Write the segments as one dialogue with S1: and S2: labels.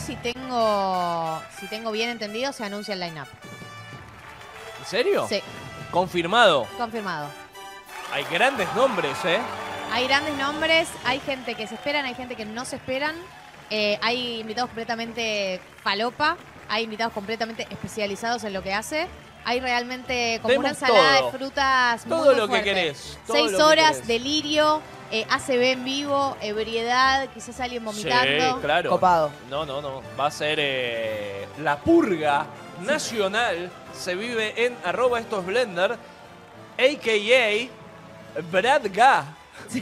S1: si tengo, si tengo bien entendido, se anuncia el line-up.
S2: ¿En serio? Sí. Confirmado. Confirmado. Hay grandes nombres, ¿eh?
S1: Hay grandes nombres, hay gente que se esperan, hay gente que no se esperan. Eh, hay invitados completamente palopa. hay invitados completamente especializados en lo que hace. Hay realmente como una ensalada de frutas todo lo que querés. Seis horas, delirio, eh, ACB en vivo, ebriedad, quizás alguien vomitando. Sí,
S2: claro. Copado. No, no, no. Va a ser eh, la purga nacional. Se vive en arroba estos blender, a.k.a. Bradga.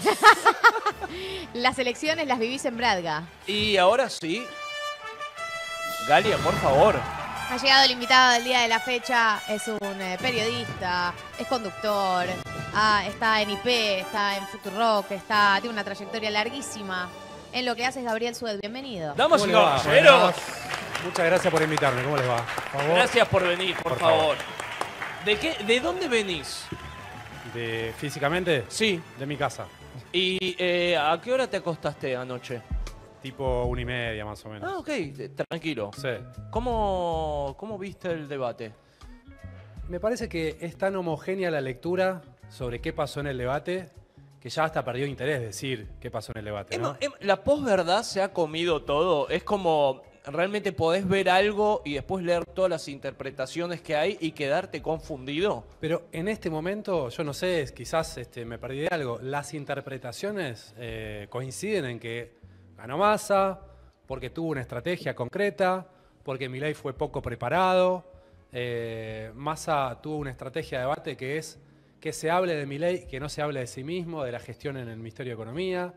S1: las elecciones las vivís en Bradga.
S2: Y ahora sí. Galia, por favor.
S1: Ha llegado el invitado del día de la fecha, es un eh, periodista, es conductor, ah, está en IP, está en Futurock, está, tiene una trayectoria larguísima en lo que haces, Gabriel Sued. Bienvenido. ¡Vamos, y
S2: Muchas
S3: gracias por invitarme, ¿cómo les va? gracias por
S2: venir, por, favor.
S3: ¿De, qué, ¿De dónde venís? de- físicamente, Sí. de mi casa. ¿Y eh, a qué hora te acostaste anoche? Tipo una y media más o menos. Ah, ok, tranquilo. Sí. ¿Cómo, viste el debate? Me parece que es tan homogénea la lectura sobre qué pasó en el debate que ya hasta perdió interés decir qué pasó en el debate. ¿no?
S2: La posverdad se ha comido todo. Es como
S3: realmente podés ver algo y después leer todas las interpretaciones que hay y quedarte confundido. Pero en este momento, yo no sé, quizás este, me perdí algo. Las interpretaciones eh, coinciden en que ganó Massa, porque tuvo una estrategia concreta, porque Milei fue poco preparado. Eh, Massa tuvo una estrategia de debate que es que se hable de Milei, que no se hable de sí mismo, de la gestión en el Ministerio de Economía.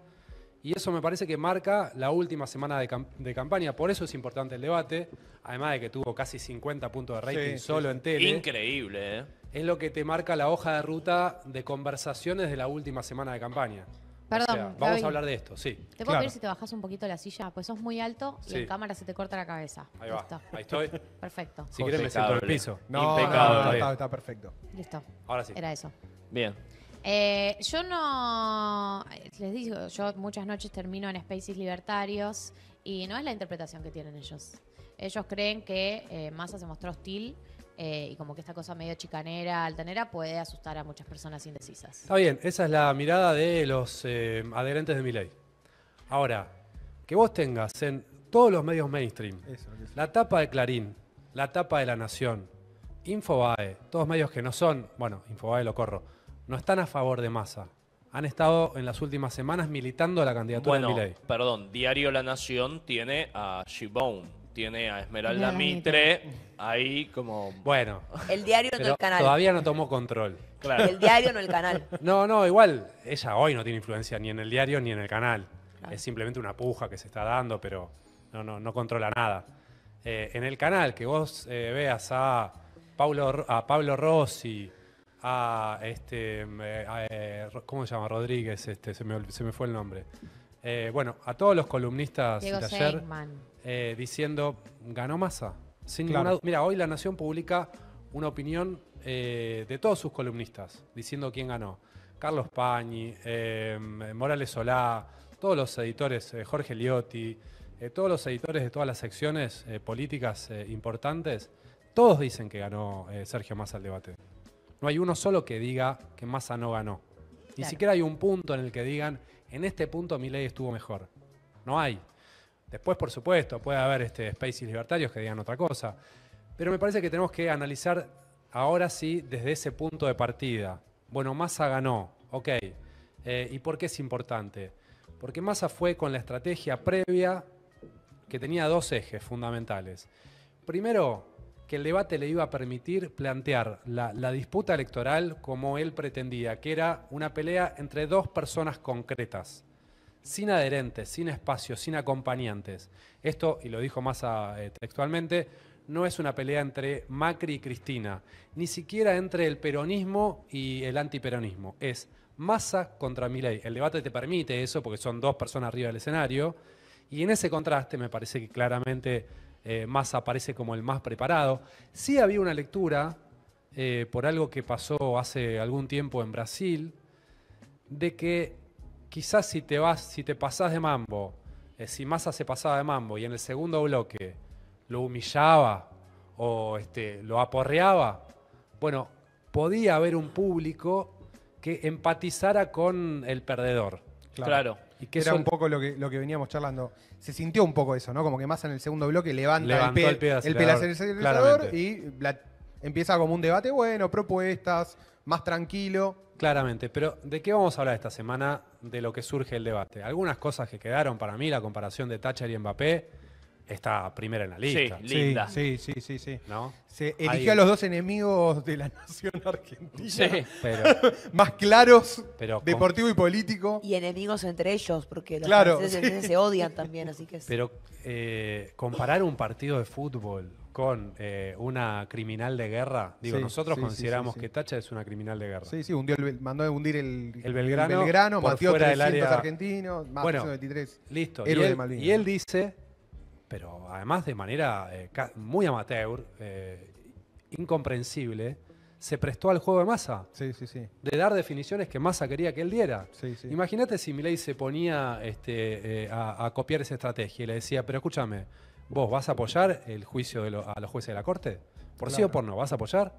S3: Y eso me parece que marca la última semana de, campaña. Por eso es importante el debate. Además de que tuvo casi 50 puntos de rating solo en tele.
S2: Increíble,
S3: ¿eh? Es lo que te marca la hoja de ruta de conversaciones de la última semana de campaña. Perdón. vamos a hablar de esto, sí. ¿Te puedo pedir
S1: si te bajas un poquito la silla? Pues sos muy alto y en cámara se te corta la cabeza. Ahí va. Ahí estoy. Perfecto. Si quieres me siento en el piso. No, No, está, está, perfecto. Listo. Ahora sí. Era eso. Bien. Eh, yo no. Eh, les digo, yo muchas noches termino en Spaces Libertarios y no es la interpretación que tienen ellos. Ellos creen que eh, Massa se mostró hostil eh, y como que esta cosa medio chicanera, altanera, puede asustar a muchas personas indecisas.
S3: Está bien, esa es la mirada de los eh, adherentes de mi Ahora, que vos tengas en todos los medios mainstream, la tapa de Clarín, la tapa de La Nación, Infobae, todos medios que no son, bueno, Infobae lo corro, no están a favor de masa. Han estado en las últimas semanas militando la candidatura de Milei.
S2: Perdón, Diario La Nación tiene a Shibone tiene a Esmeralda, Mitre, ahí como...
S3: Bueno. El
S4: diario canal. Todavía
S3: no tomó control. Claro. El diario no el canal. No, no, igual ella hoy no tiene influencia ni en el diario ni en el canal. Es simplemente una puja que se está dando, pero no, no, no controla nada. Eh, en el canal, que vos eh, veas a Pablo, a Pablo Rossi, a este, eh, ¿cómo se llama? Rodríguez, este, se me, se me fue el nombre. Eh, bueno, a todos los columnistas de ayer eh, diciendo, ganó Massa? Sin mira, hoy La Nación publica una opinión eh, de todos sus columnistas diciendo quién ganó. Carlos Pañi, Morales Solá, todos los editores, Jorge Liotti, todos los editores de todas las secciones políticas importantes, todos dicen que ganó Sergio Massa el debate. No hay uno solo que diga que Massa no ganó. Ni siquiera hay un punto en el que digan en este punto mi ley estuvo mejor. No hay. Después, por supuesto, puede haber este, spaces libertarios que digan otra cosa. Pero me parece que tenemos que analizar ahora sí desde ese punto de partida. Bueno, Massa ganó, ok. Eh, ¿Y por qué es importante? Porque Massa fue con la estrategia previa que tenía dos ejes fundamentales. Primero, el debate le iba a permitir plantear la, disputa electoral como él pretendía, que era una pelea entre dos personas concretas, sin adherentes, sin espacios, sin acompañantes. Esto, y lo dijo más eh, textualmente, no es una pelea entre Macri y Cristina, ni siquiera entre el peronismo y el antiperonismo. Es masa contra ley. El debate te permite eso porque son dos personas arriba del escenario. Y en ese contraste me parece que claramente eh, Massa aparece como el más preparado. Sí había una lectura eh, por algo que pasó hace algún tiempo en Brasil, de que quizás si te vas, si te pasás de mambo, eh, si Massa se pasaba de mambo y en el segundo bloque lo humillaba o este, lo aporreaba, bueno, podía haber un público que empatizara con el perdedor. claro. ¿Y que Era un poco lo que, lo que veníamos charlando. Se
S5: sintió un poco eso, ¿no? Como que más en el segundo bloque levanta el pe el y empieza como un debate, bueno, propuestas, más tranquilo.
S3: Claramente, pero ¿de qué vamos a hablar esta semana de lo que surge el debate? Algunas cosas que quedaron para mí, la comparación de Thatcher y Mbappé está primera en la lista. Sí, linda. Sí, sí, sí, sí. Se eligió a los dos
S5: enemigos de la
S4: nación argentina. Sí. Pero, más claros, pero deportivo y político. Y enemigos entre ellos, porque los Claro, se odian también, así que Pero
S3: eh, comparar un partido de fútbol con eh, una criminal de guerra, digo, nosotros consideramos que Tacha es una criminal de guerra.
S5: Sí, sí, hundió el mandó a hundir el, El Belgrano por mató fuera 300 argentinos, más Bueno, Listo. y
S3: él dice pero además de manera eh, muy amateur, eh, incomprensible, se prestó al juego de Massa. Sí, sí, sí. De dar definiciones que Massa quería que él diera. Imagínate si Milei se ponía este, eh, a, copiar esa estrategia y le decía, pero escúchame, ¿vos vas a apoyar el juicio a los jueces de la Corte? ¿Por sí o por no? ¿Vas a apoyar?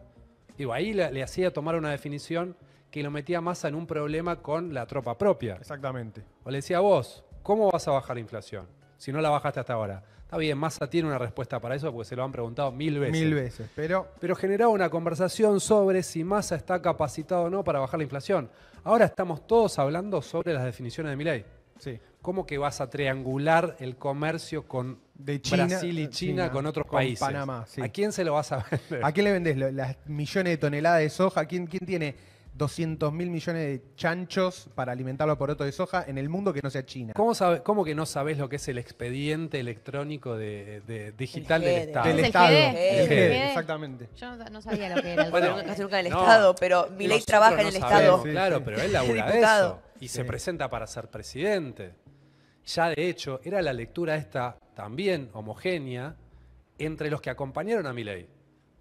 S3: Digo, ahí le, hacía tomar una definición que lo metía Massa en un problema con la tropa propia. Exactamente. O le decía, vos, ¿cómo vas a bajar la inflación si no la bajaste hasta ahora? bien, Massa tiene una respuesta para eso porque se lo han preguntado mil veces. Mil veces, pero. Pero generaba una conversación sobre si Massa está capacitado o no para bajar la inflación. Ahora estamos todos hablando sobre las definiciones de mi ley. Sí. ¿Cómo que vas a triangular el comercio con de Brasil y China, con otros países? Panamá, ¿A quién se lo vas a vender? ¿A
S5: quién le vendes las millones de toneladas de soja? ¿Quién, quién tiene 200 mil millones de chanchos para alimentar los porotos de
S3: soja en el mundo que no sea China. ¿Cómo, cómo que no sabes lo que es el expediente electrónico de, digital del Estado? Del Estado. Exactamente. Yo no,
S1: sabía lo que era. El bueno, del Estado, pero mi trabaja en el Estado. claro,
S3: pero él labura eso y se presenta para ser presidente. Ya de hecho, era la lectura esta también homogénea entre los que acompañaron a mi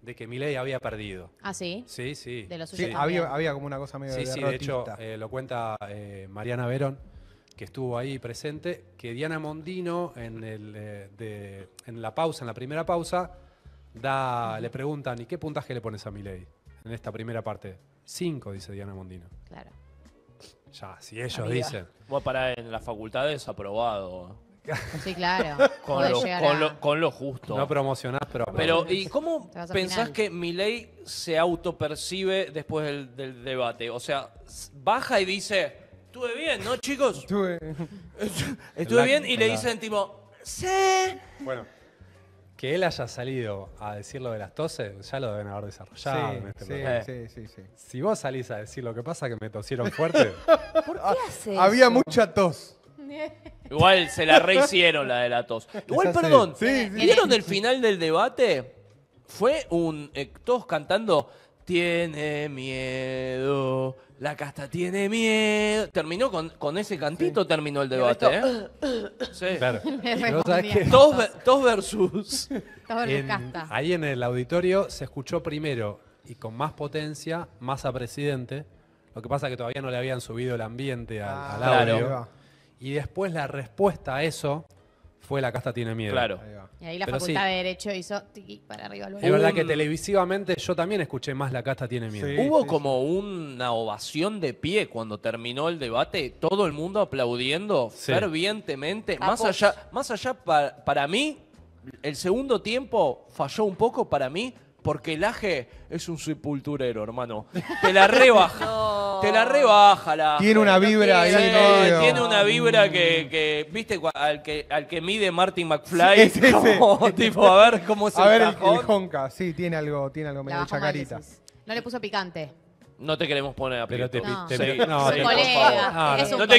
S3: de que Milei había perdido. ¿Ah, sí? Sí, sí. sí. Había, como una cosa medio Sí, sí, de hecho, eh, lo cuenta eh, Mariana Verón, que estuvo ahí presente, que Diana Mondino, en, el, eh, en la pausa, en la primera pausa, da, le preguntan, ¿y qué puntaje le pones a Milei en esta primera parte? Cinco, dice Diana Mondino. Claro. Ya, si ellos dicen. dicen.
S2: a parar en las facultades aprobado. Sí, claro. con,
S3: lo, justo. No promocionás, pero. Pero, ¿y cómo
S2: pensás que Milei se autopercibe después del, debate? O sea, baja y dice: Estuve bien, ¿no, chicos? Estuve. Estuve bien, y le dicen, tipo, ¡Sí! Bueno.
S3: Que él haya salido a decir lo de las toses, ya lo deben haber desarrollado. en este sí, sí, sí, sí, Si vos salís a decir lo que pasa, que me tosieron fuerte.
S5: Ah, había mucha tos.
S2: Igual
S3: se la rehicieron la de la tos. Igual, perdón, y
S5: ¿vieron
S2: el final del debate? Fue un. eh, todos cantando. Tiene miedo. La casta tiene miedo. Terminó con, ese cantito, terminó el debate, ¿eh? Sí. Claro.
S3: versus. ahí en el auditorio se escuchó primero y con más potencia, más a presidente. Lo que pasa es que todavía no le habían subido el ambiente al, al Claro. Y después la respuesta a eso fue La Casta Tiene Miedo. Claro.
S4: Y
S1: ahí la Facultad de Derecho hizo para arriba. Es verdad que
S3: televisivamente yo también escuché más La Casta Tiene Miedo.
S2: Hubo como una ovación de pie cuando terminó el debate, todo el mundo aplaudiendo fervientemente. Más allá, más allá para mí, el segundo tiempo falló un poco para mí, porque el aje es un sepulturero, hermano. Te la rebaja. Te la rebaja la. Tiene una vibra Tiene una vibra que, viste, al que, al que mide Martin McFly. tipo, a ver cómo se A ver, el,
S5: honka, sí, tiene algo, tiene algo medio chacarita.
S1: No le puso picante.
S2: No te queremos poner a Pero no. te, no, te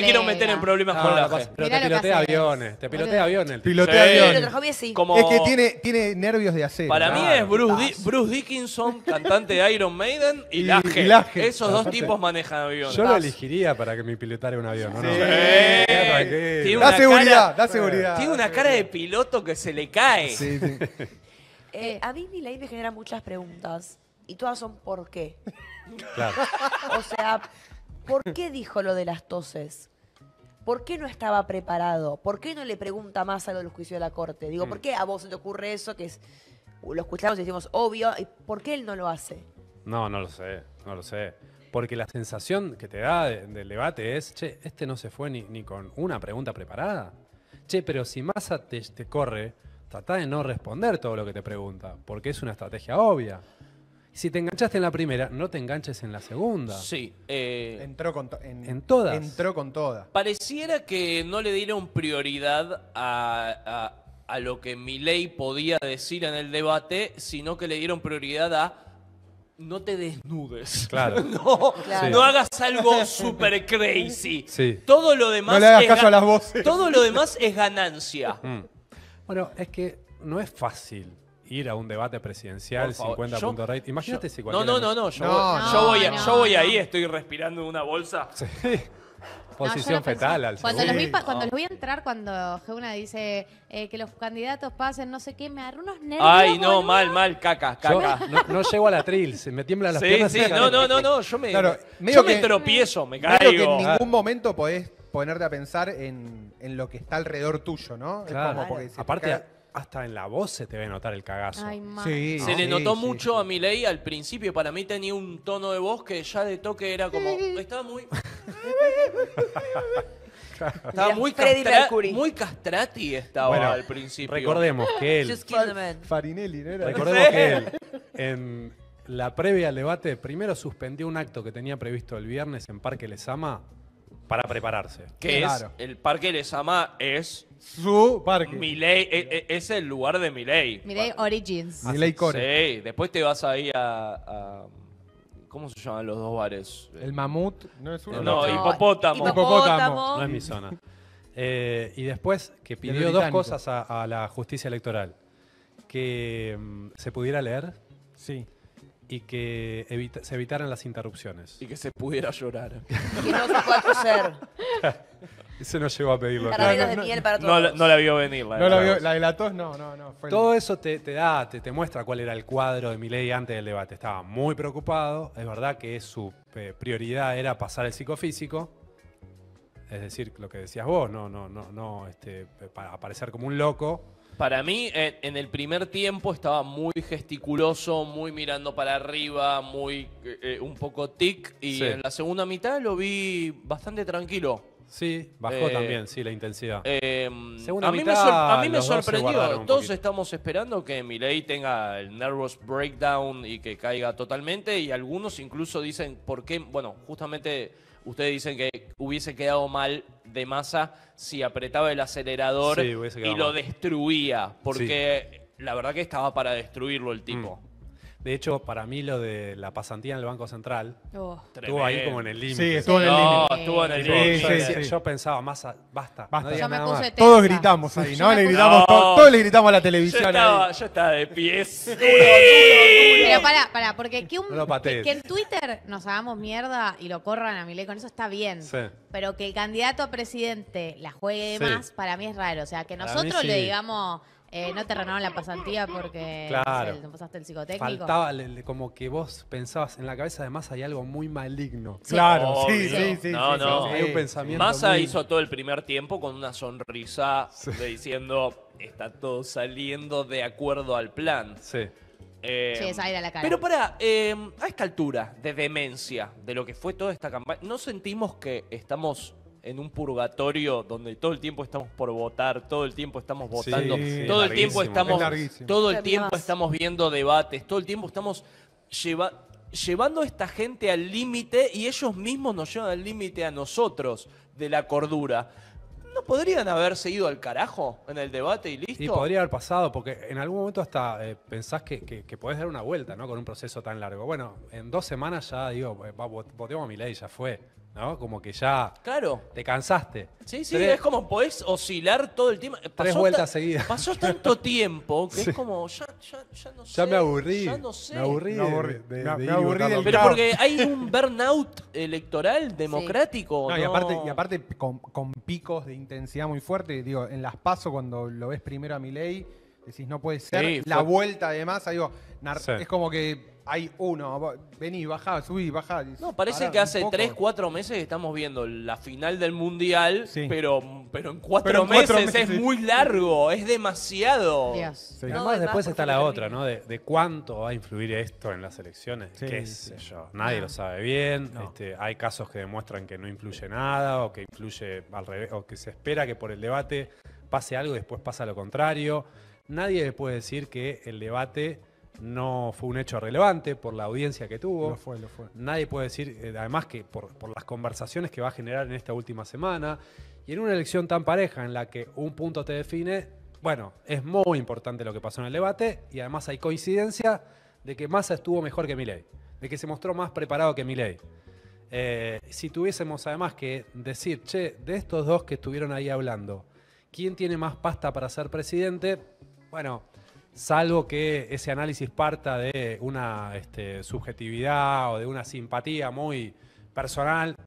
S2: quiero meter en problemas con la Pero te pilotea aviones, te pilotea aviones. aviones. Como... Es que tiene, tiene nervios de acero. Para mí es Bruce, Bruce Dickinson, cantante de Iron Maiden, y, y Laje. Esos dos tipos manejan aviones. Yo lo
S3: elegiría para que me pilotara un avión. Tiene da seguridad, da seguridad. Tiene
S2: una cara de piloto que se le cae.
S4: Eh, a Disney Ley me genera muchas preguntas y todas son por qué. Claro. o sea, ¿por qué dijo lo de las toses? ¿Por qué no estaba preparado? ¿Por qué no le pregunta más a lo del juicio de la corte? Digo, ¿por mm. qué a vos se te ocurre eso que es lo escuchamos y decimos obvio? ¿Y por qué él no lo hace?
S3: No, no lo sé, no lo sé. Porque la sensación que te da del debate es, che, este no se fue ni, con una pregunta preparada. Che, pero si Massa te, te corre, trata de no responder todo lo que te pregunta, porque es una estrategia obvia. Si te enganchaste en la primera, no te enganches en la segunda. Sí.
S2: Eh, entró con
S3: en, todas. Entró con todas.
S2: Pareciera que no le dieron prioridad a, lo que Miley podía decir en el debate, sino que le dieron prioridad a no te
S3: desnudes. Claro. no, hagas
S2: algo super crazy. Sí. Todo lo demás. No le hagas caso a las voces. Todo lo demás es ganancia. Mm. Bueno, es que
S3: no es fácil ir a un debate presidencial, 50 puntos Imagínate si No, cualquiera no, no, no. Yo, voy, yo, voy, yo voy ahí,
S2: estoy respirando en una bolsa. Sí. Posición fetal al Cuando, los
S1: voy a entrar, cuando una dice eh, que los candidatos pasen, no sé qué, me agarro unos nervios. Ay, no,
S2: mal, mal, caca, caca.
S3: no, llego a la tril, se me tiemblan las Sí, piernas.
S2: sí, no, no, no, no, yo me, yo me tropiezo, me Claro que en ningún ah.
S5: momento podés ponerte a pensar en, en lo que está alrededor tuyo, ¿no? Es como porque Aparte,
S2: hasta en la
S3: voz se te ve notar el cagazo. se le notó
S2: mucho a Milei al principio. Para mí tenía un tono de voz que ya de toque era como. Estaba muy. estaba muy, muy castrati estaba al principio. Recordemos que él. Farinelli, ¿no era? Recordemos que él.
S3: En la previa al debate, primero suspendió un acto que tenía previsto el viernes en Parque Lesama para prepararse. Que es
S2: el Parque llama es Su parque. Miley, e, e, es, el lugar de Miley.
S1: Miley Origins. Milei Core.
S2: Sí, después te vas ahí a, a-
S3: ¿cómo se llaman los dos bares? El mamut. No es
S2: uno. No, hipopótamo. Hipopótamo. No es
S1: mi zona.
S3: Eh, y después que pidió dos cosas a, la justicia electoral. Que mm, se pudiera leer Sí y que se evitaran las interrupciones. Y que se pudiera llorar. Y no se
S4: puede hacer
S3: Eso no llegó a pedirlo. No, la- vio venir. La, de la tos, no,
S4: no, no. Todo
S3: eso te, da, te, muestra cuál era el cuadro de Milady antes del debate. Estaba muy preocupado. Es verdad que su eh, prioridad era pasar el psicofísico. Es decir, lo que decías vos, no, no, no, no, este, para aparecer como un loco. Para mí, en,
S2: el primer tiempo estaba muy gesticuloso, muy mirando para arriba, muy eh, eh, un poco tic. Y en la segunda mitad lo vi bastante tranquilo. Sí,
S3: bajó eh, también, sí, la intensidad. Em, a, mí me a, mí me sorprendió. Todos
S2: estamos esperando que Milei tenga el nervous breakdown y que caiga totalmente. Y algunos incluso dicen por qué, bueno, justamente Ustedes dicen que hubiese quedado mal de masa si apretaba el acelerador y lo destruía, porque la verdad que estaba para destruirlo el tipo.
S3: Mm. De hecho, para mí lo de la pasantía en el Banco Central oh. estuvo ahí como en el límite. Sí, estuvo en el límite. estuvo yo, pensaba, más basta. basta. todos gritamos ahí, ¿no? Le gritamos, Todos, le gritamos a la televisión. Yo
S2: estaba, yo de pies. duro,
S1: Pero pará, pará, porque que, en Twitter nos hagamos mierda y lo corran a mi ley con eso está bien. Pero que el candidato a presidente la juegue más, para mí es raro. O sea, que nosotros le digamos eh, no te renovaron la pasantía porque claro. no pasaste el psicotécnico. Faltaba,
S3: como que vos pensabas en la cabeza, además hay algo muy maligno. Claro, sí, sí, sí. No, no. Hay un pensamiento. Massa hizo
S2: todo el primer tiempo con una sonrisa diciendo, está todo saliendo de acuerdo al plan. Sí. Eh, sí, esa a la cara. Pero para, eh, a esta altura de demencia de lo que fue toda esta campaña, ¿no sentimos que estamos en un purgatorio donde todo el tiempo estamos por votar, todo el tiempo estamos votando, todo el tiempo estamos, todo el tiempo estamos viendo debates, todo el tiempo estamos llevando a esta gente al límite y ellos mismos nos llevan al límite a nosotros de la cordura. ¿No podrían haberse ido al carajo en el debate y
S3: listo? Y podría haber pasado, porque en algún momento hasta eh, pensás que, podés dar una vuelta, ¿no? Con un proceso tan largo. Bueno, en dos semanas ya, digo, eh, votemos mi ley, ya fue. ¿no? Como que ya claro. te cansaste.
S2: Sí, sí, es como podés oscilar todo el tiempo. tres vueltas seguidas.
S3: Pasó tanto tiempo
S2: que es como, ya, ya, ya no sé. Ya me aburrí. Ya no sé. Me aburrí. Me aburrí, Pero porque hay un burnout electoral democrático. No, y aparte, y aparte con, con,
S5: picos de intensidad muy fuerte. Digo, en las paso cuando lo ves primero a mi ley Decís, no puede ser. la vuelta, además, digo, es como que hay uno. Vení, bajá, subí, bajá. No, parece que hace tres,
S2: cuatro meses estamos viendo la final del Mundial, pero, pero en cuatro meses, es muy largo, es demasiado. además, después está
S3: la otra, ¿no? De, cuánto va a influir esto en las elecciones. Qué sé yo. Nadie lo sabe bien. Este, hay casos que demuestran que no influye nada o que influye al revés, o que se espera que por el debate pase algo y después pasa lo contrario nadie puede decir que el debate no fue un hecho relevante por la audiencia que tuvo. Lo fue, lo fue. Nadie puede decir, eh, además, que por, las conversaciones que va a generar en esta última semana y en una elección tan pareja en la que un punto te define, bueno, es muy importante lo que pasó en el debate y además hay coincidencia de que Massa estuvo mejor que Milei, de que se mostró más preparado que Milei. Eh, si tuviésemos además que decir, che, de estos dos que estuvieron ahí hablando, ¿quién tiene más pasta para ser presidente? Bueno, salvo que ese análisis parta de una este, subjetividad o de una simpatía muy personal.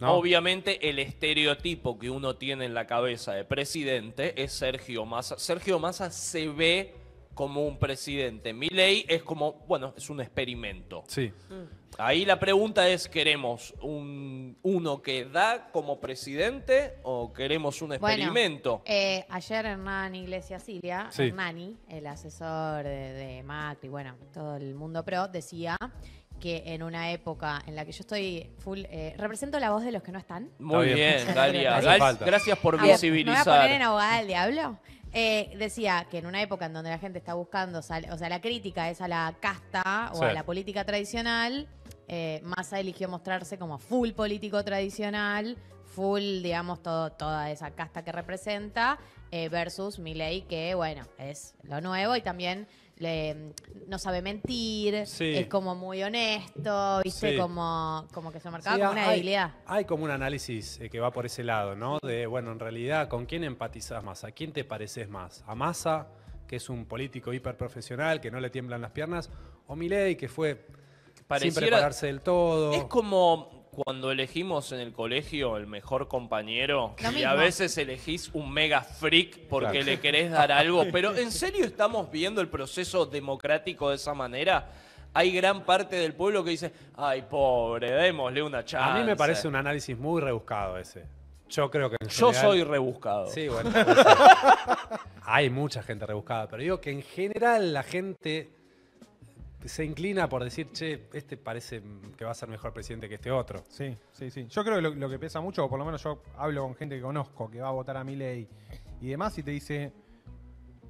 S2: Obviamente el estereotipo que uno tiene en la cabeza de presidente es Sergio Massa. Sergio Massa se ve como un presidente. Mi ley es como, bueno, es un experimento. Sí. Mm. Ahí la pregunta es, ¿queremos un, uno que da como presidente o queremos un experimento?
S1: Eh, ayer Hernán Iglesias Silvia, Hernani, el asesor de, Macri, bueno, todo el mundo pro, decía que en una época en la que yo estoy full. Eh, represento la voz de los que no están. Muy bien, Dalia. Gracias, por visibilizar. ¿Me voy a poner en abogada del diablo? Eh, decía que en una época en donde la gente está buscando, o sea, la crítica es a la casta o a la política tradicional, eh, Massa eligió mostrarse como full político tradicional, full, digamos, todo, toda esa casta que representa, eh, versus Milei, que, bueno, es lo nuevo y también le, no sabe mentir, es como muy honesto, ¿viste? Como, como que se marcaba con una debilidad.
S3: Hay como un análisis eh, que va por ese lado, ¿no? De, bueno, en realidad, ¿con quién empatizas más? ¿A quién te pareces más? ¿A Massa, que es un político hiperprofesional, que no le tiemblan las piernas? ¿O Milei, que fue sin prepararse del todo? Es
S2: como cuando elegimos en el colegio el mejor compañero y a veces elegís un mega freak porque le querés dar algo, pero ¿en serio estamos viendo el proceso democrático de esa manera? Hay gran parte del pueblo que dice, ay, pobre, démosle una chance. A mí me parece un
S3: análisis muy rebuscado ese. Yo creo que Yo soy rebuscado. Sí, bueno. hay mucha gente rebuscada, pero digo que en general la gente se inclina por decir, che, este parece que va a ser mejor presidente que este otro. Sí, sí, sí. Yo creo que lo, que pesa mucho, o por lo menos yo hablo
S5: con gente que conozco, que va a votar a mi ley y demás, y te dice,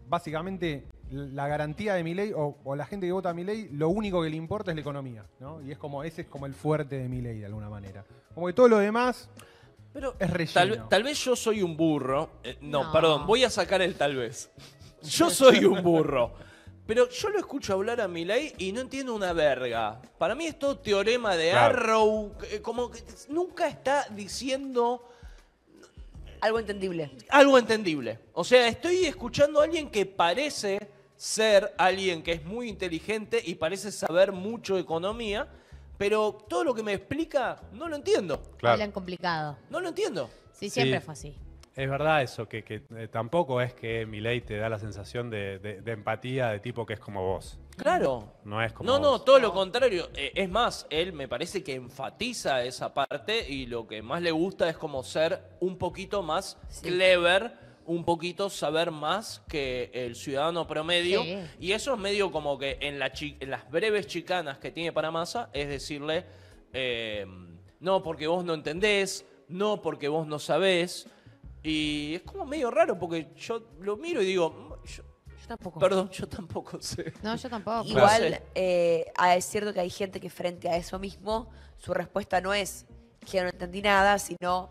S5: básicamente, la garantía de mi ley, o, la gente que vota a mi ley, lo único que le importa es la economía, ¿no? Y es como, ese es como el fuerte de mi
S2: ley, de alguna manera.
S5: Como que todo lo demás... Pero es
S2: relleno. Tal, vez yo soy un burro. Eh, no, perdón, voy a sacar el tal vez. Yo soy un burro. Pero yo lo escucho hablar a Milay y no entiendo una verga. Para mí es todo teorema de Arrow, eh, como que nunca está diciendo...
S4: Algo entendible.
S2: Algo entendible. O sea, estoy escuchando a alguien que parece ser alguien que es muy inteligente y parece saber mucho economía, pero todo lo que me explica no lo entiendo. Claro. Hablan complicado. No lo entiendo. Sí, siempre fue así.
S3: Es verdad eso, que, eh, tampoco es que Milei te da la sensación de, empatía de tipo que es como vos. Claro. No es como No, vos.
S2: no, todo lo contrario. Eh, es más, él me parece que enfatiza esa parte y lo que más le gusta es como ser un poquito más clever un poquito saber más que el ciudadano promedio. Y eso es medio como que en, las breves chicanas que tiene para masa es decirle, eh, no porque vos no entendés, no porque vos no sabés, y es como medio raro porque yo lo miro y digo, mm, yo,
S4: tampoco. Perdón, yo
S2: tampoco sé.
S4: No, yo tampoco. Igual eh, ah, es cierto que hay gente que frente a eso mismo, su respuesta no es que no entendí nada, sino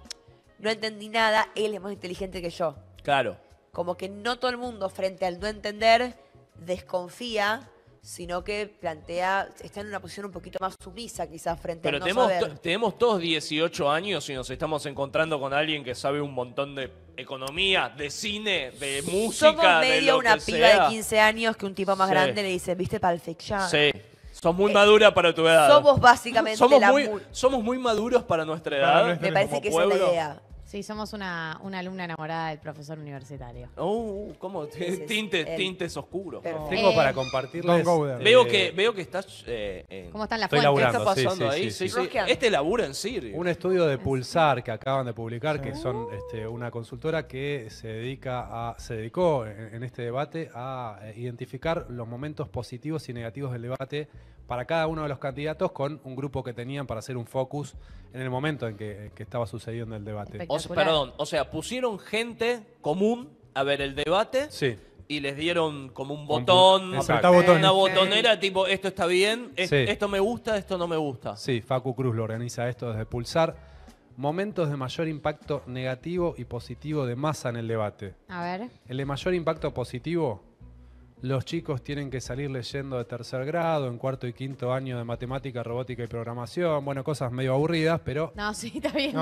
S4: no entendí nada, él es más inteligente que yo. Claro. Como que no todo el mundo frente al no entender desconfía sino que plantea, está en una posición un poquito más sumisa quizás frente a no tenemos, Pero
S2: tenemos todos 18 años y nos estamos encontrando con alguien que sabe un montón de economía, de cine, de música, Somos medio una piba de 15 años
S4: que un tipo más grande le dice, viste, Fiction? Sí.
S2: Sos muy maduras eh, para tu edad. Somos básicamente somos muy, Somos muy maduros para nuestra edad. Me parece que esa es la idea.
S1: Sí, somos una, alumna enamorada del profesor universitario.
S2: ¡Oh! ¿cómo? Tintes, oscuros. Tengo eh, para compartirles. Eh, veo eh, que, veo que estás. ¿Cómo están las ¿Qué está ahí? Este laburo en Siri. Un
S3: estudio de Pulsar que acaban de publicar, que son este, una consultora que se dedica a, se dedicó en, este debate a identificar los momentos positivos y negativos del debate para cada uno de los candidatos con un grupo que tenían para hacer un focus en el momento en que, estaba sucediendo el debate perdón,
S2: o sea, pusieron gente común a ver el debate. Y les dieron como un botón, una botonera, tipo, esto está bien, esto me gusta, esto no me
S3: gusta. Sí, Facu Cruz lo organiza esto desde Pulsar. Momentos de mayor impacto negativo y positivo de masa en el debate. A ver. El de mayor impacto positivo los chicos tienen que salir leyendo de tercer grado, en cuarto y quinto año de matemática, robótica y programación, bueno, cosas medio aburridas, pero... No, sí, está bien,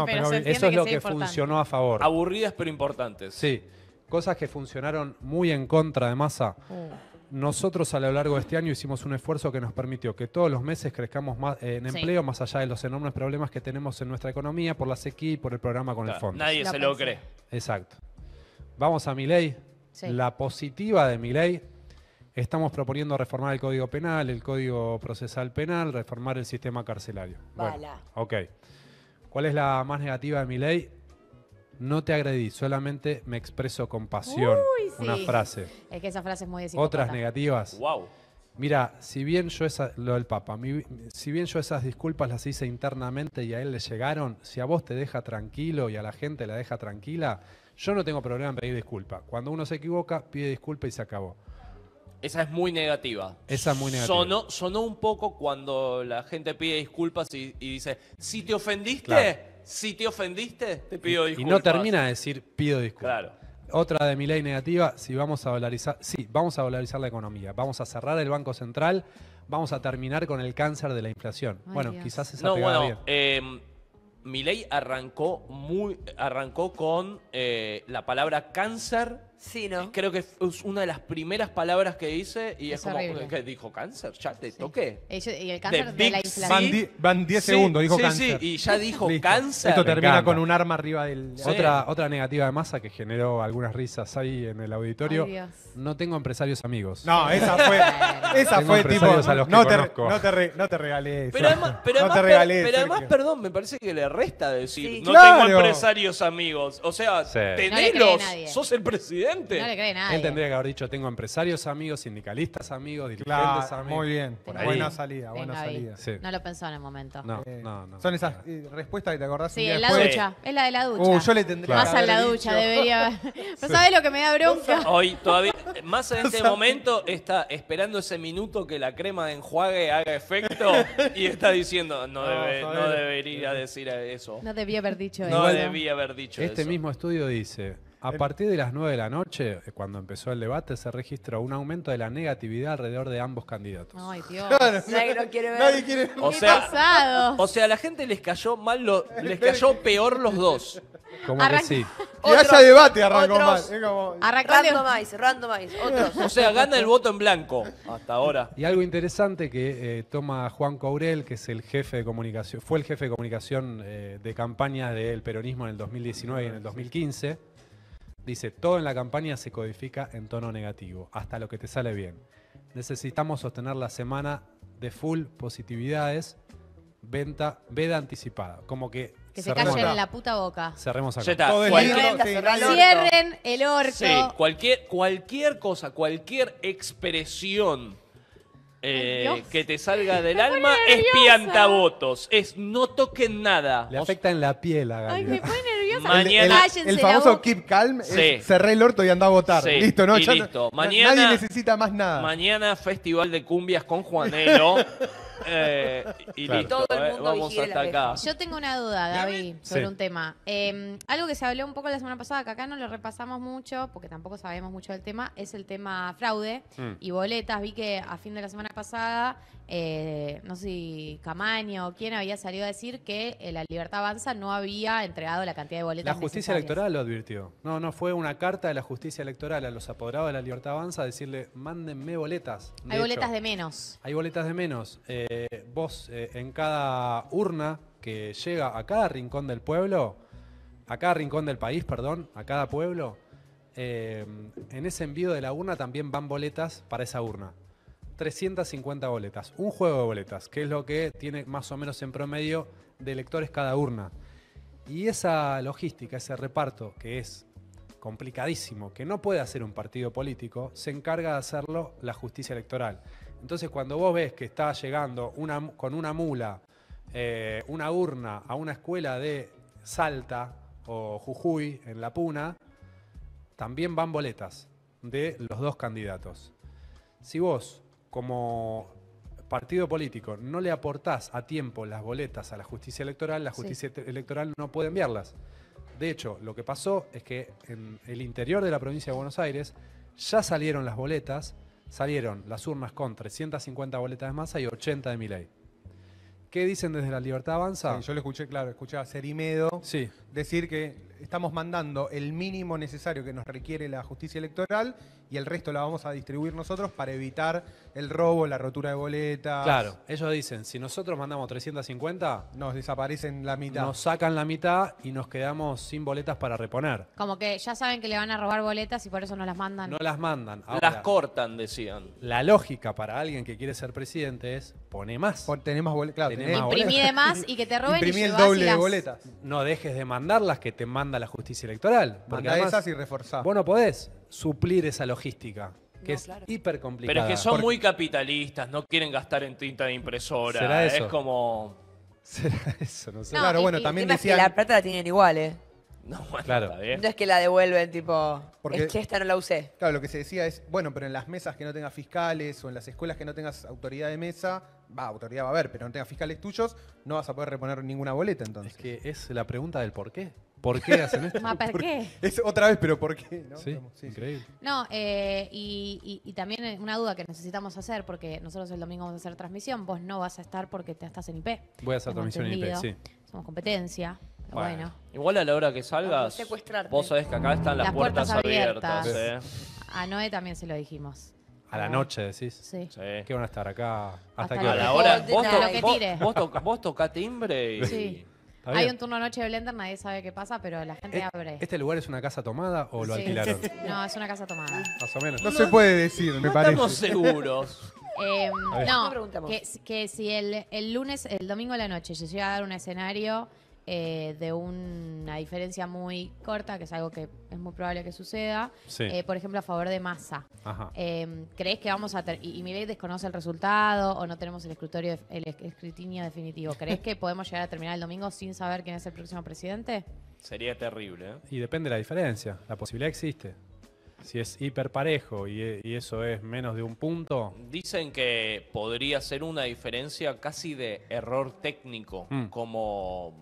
S3: eso es lo que funcionó a favor.
S2: Aburridas pero importantes.
S3: Sí, cosas que funcionaron muy en contra de masa. Mm. nosotros a lo largo de este año hicimos un esfuerzo que nos permitió que todos los meses crezcamos más eh, en empleo, más allá de los enormes problemas que tenemos en nuestra economía por la sequía y por el programa con el fondo. Nadie se lo cree. Exacto. Vamos a mi ley. La positiva de mi ley Estamos proponiendo reformar el Código Penal, el Código Procesal Penal, reformar el sistema carcelario. Bueno, ok. ¿Cuál es la más negativa de mi ley? No te agredí, solamente me expreso con pasión. Uy, sí. Una frase.
S1: Es que esa frase es muy desigual. Otras negativas. Wow.
S3: Mira, si bien yo esa, lo del Papa, si bien yo esas disculpas las hice internamente y a él le llegaron, si a vos te deja tranquilo y a la gente la deja tranquila, yo no tengo problema en pedir disculpas. Cuando uno se equivoca, pide disculpa y se acabó.
S2: Esa es muy negativa. Esa es muy negativa. Sonó, un poco cuando la gente pide disculpas y, dice, si te ofendiste, si te ofendiste, te pido disculpas. Y no termina
S3: de decir, pido disculpas. Otra de mi ley negativa, si vamos a dolarizar, sí, vamos a dolarizar la economía, vamos a cerrar el Banco Central, vamos a terminar con el cáncer de la inflación. bueno,
S4: quizás esa pegada bien.
S2: Em, mi ley arrancó, muy, arrancó con eh, la palabra cáncer
S4: Sí, ¿no? Creo
S2: que es una de las primeras palabras que dice y es, como que dijo cáncer, ya te toqué.
S1: Eh, y el cáncer de, la inflación.
S3: Van 10 segundos, dijo cáncer. Sí, y
S5: ya dijo cáncer. Esto termina con un arma arriba del... Otra,
S3: otra negativa de masa que generó algunas risas ahí en el auditorio. no tengo empresarios amigos. No, esa fue, esa fue tipo... no, te, no, te no te regalé Pero además,
S5: pero,
S2: perdón, me parece que le resta decir no tengo empresarios amigos. O sea,
S1: tenelos.
S3: sos el presidente. No
S2: le cree
S1: nadie. Él
S3: tendría que haber dicho, tengo empresarios amigos, sindicalistas amigos, dirigentes claro, amigos. Muy bien, buena salida, buena salida.
S1: No lo pensó en el momento. No, eh,
S5: no, no. Son esas eh, respuestas que te
S3: acordás. Sí, en la ducha, es la de la ducha. Uh, yo le Más
S1: en la ducha, debería. Pero sabes lo que me da bronca.
S2: Hoy todavía, más en este momento, está esperando ese minuto que la crema de enjuague haga efecto y está diciendo, no, debería decir eso. No debía haber dicho eso. No debía haber dicho este eso. Este mismo
S3: estudio dice a partir de las 9 de la noche, eh, cuando empezó el debate, se registró un aumento de la negatividad alrededor de ambos candidatos.
S4: Ay, Dios. nadie quiere ver. Nadie quiere O
S3: sea, la gente les cayó mal, les cayó peor los dos.
S4: Como decir? Y Y debate, arrancó más. Arrancando más, Randomize, más. otros. O
S2: sea, gana el voto en blanco hasta ahora.
S3: Y algo interesante que eh, toma Juan Courel, que es el jefe de comunicación, fue el jefe de comunicación eh, de campaña del peronismo en el 2019 y en el 2015 Dice, todo en la campaña se codifica en tono negativo, hasta lo que te sale bien. Necesitamos sostener la semana de full positividades, venta, veda anticipada. Como que
S1: se callen en la puta boca. Cerremos
S3: acá.
S2: cierren el orto. Sí, cualquier, cualquier cosa, cualquier expresión eh, que te salga del alma es piantavotos. Es no toquen nada.
S3: Le afecta en la piel a Ay, me pone Mañana,
S2: el, famoso Keep Calm, es, eh,
S5: cerré el orto y anda a votar. Listo, ¿no? mañana, nadie necesita más nada.
S2: Mañana Festival de Cumbias con Juanelo. Eh, y Todo el eh, mundo vamos hasta acá. Yo
S1: tengo una duda, David, sobre un tema. Em, algo que se habló un poco la semana pasada, que acá no lo repasamos mucho, porque tampoco sabemos mucho del tema, es el tema fraude mm. y boletas. Vi que a fin de la semana pasada, eh, no sé si Camaño o quién había salido a decir que la Libertad Avanza no había entregado la cantidad de boletas. La justicia electoral
S3: lo advirtió. No, no, fue una carta de la justicia electoral a los apoderados de la Libertad Avanza a decirle, mándenme boletas. hay boletas de menos. Hay boletas de menos. Eh, eh, vos eh, en cada urna que llega a cada rincón del pueblo, a cada rincón del país, perdón, a cada pueblo, eh, en ese envío de la urna también van boletas para esa urna. 350 boletas, un juego de boletas, que es lo que tiene más o menos en promedio de electores cada urna. Y esa logística, ese reparto, que es complicadísimo, que no puede hacer un partido político, se encarga de hacerlo la justicia electoral. Entonces, cuando vos ves que está llegando con una mula, eh, una urna a una escuela de Salta o Jujuy en La Puna, también van boletas de los dos candidatos. Si vos, como partido político, no le aportás a tiempo las boletas a la justicia electoral, la justicia electoral no puede enviarlas. De hecho, lo que pasó es que en el interior de la provincia de Buenos Aires ya salieron las boletas Salieron las urnas con 350 boletas de masa y 80 de Milei. ¿Qué dicen desde la Libertad Avanza? yo le escuché, claro, escuché a Cerimedo decir que estamos mandando
S5: el mínimo necesario que nos requiere la justicia electoral y el resto la vamos a distribuir nosotros para evitar el robo, la rotura de boletas. Claro, ellos dicen, si nosotros mandamos
S3: 350, nos desaparecen la mitad. Nos sacan la mitad y nos quedamos sin boletas para reponer.
S1: Como que ya saben que le van a robar boletas y por eso no las mandan. No
S3: las mandan. Ahora, las cortan, decían. La lógica para alguien que quiere ser presidente es pone más. Tenemos boletas. Claro, imprimí de más y que te roben imprimí el doble de boletas. No dejes de mandarlas que te mandan manda la justicia electoral. Porque manda esas y reforzar. Vos no podés suplir esa logística, que es hiper complicada. Pero es que son
S2: muy capitalistas, no quieren gastar en tinta de impresora. Es como.
S4: Será eso, no sé. claro, bueno, también que la plata la tienen igual, ¿eh? No, claro. no es que la devuelven, tipo, Porque, es que esta no la usé. Claro, lo que se decía es, bueno, pero en las mesas que no tengas
S5: fiscales o en las escuelas que no tengas autoridad de mesa, va, autoridad va a haber, pero no tengas fiscales tuyos, no vas a poder reponer ninguna boleta entonces. Es que es la pregunta del por qué. ¿Por qué hacen esto? ¿Por qué? Es otra vez, pero ¿por qué? ¿no? Sí, increíble.
S1: No, eh, y, también eh, una duda que necesitamos hacer, porque nosotros el domingo vamos a hacer transmisión, vos no vas a estar porque te estás en IP. Voy a hacer transmisión en IP, sí. Somos competencia. Bueno.
S2: Igual a la hora que salgas,
S1: vos sabés que acá están las, puertas, abiertas. ¿eh? A Noé también se lo dijimos. A la
S3: noche decís. Sí. sí. Que van a estar acá. Hasta, que a la hora.
S1: Vos,
S3: to, vos, toca timbre y. Sí. Hay un
S1: turno noche de Blender, nadie sabe qué pasa, pero la gente eh, abre. ¿Este
S3: lugar es una casa tomada o lo alquilaron?
S1: No, es una casa tomada. Más o menos.
S3: No se puede decir, me parece. Estamos
S2: seguros.
S1: Eh, No que, si el, el lunes, el domingo de la noche, se llega a dar un escenario eh, de una diferencia muy corta, que es algo que es muy probable que suceda, eh, por ejemplo, a favor de masa. Em, ¿Crees que vamos a... tener. y, mi ley desconoce el resultado o no tenemos el, escritorio el escrutinio definitivo? ¿Crees que podemos llegar a terminar el domingo sin saber quién es el próximo presidente?
S3: Sería terrible. ¿eh? Y depende de la diferencia, la posibilidad existe. Si es hiperparejo y, y eso es menos de un punto.
S2: Dicen que podría ser una diferencia casi de error técnico, mm. como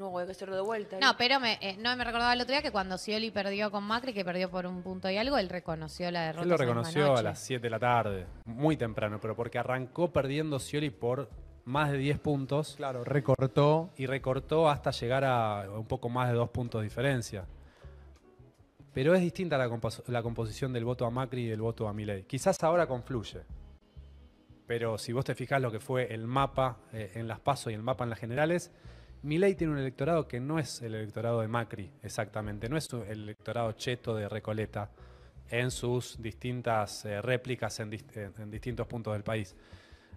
S1: no, de vuelta. No, pero me, eh, no me recordaba el otro día que cuando Scioli perdió con Macri, que perdió por un punto y algo, él reconoció la derrota. Él lo reconoció a las
S3: 7 de la tarde, muy temprano, pero porque arrancó perdiendo Scioli por más de 10 puntos. Claro, recortó. Y recortó hasta llegar a un poco más de 2 puntos de diferencia. Pero es distinta la, composición del voto a Macri y del voto a Milei. Quizás ahora confluye. Pero si vos te fijás lo que fue el mapa eh, en las PASO y el mapa en las generales, Milei tiene un electorado que no es el electorado de Macri, exactamente, no es el electorado cheto de Recoleta en sus distintas eh, réplicas en, distintos puntos del país.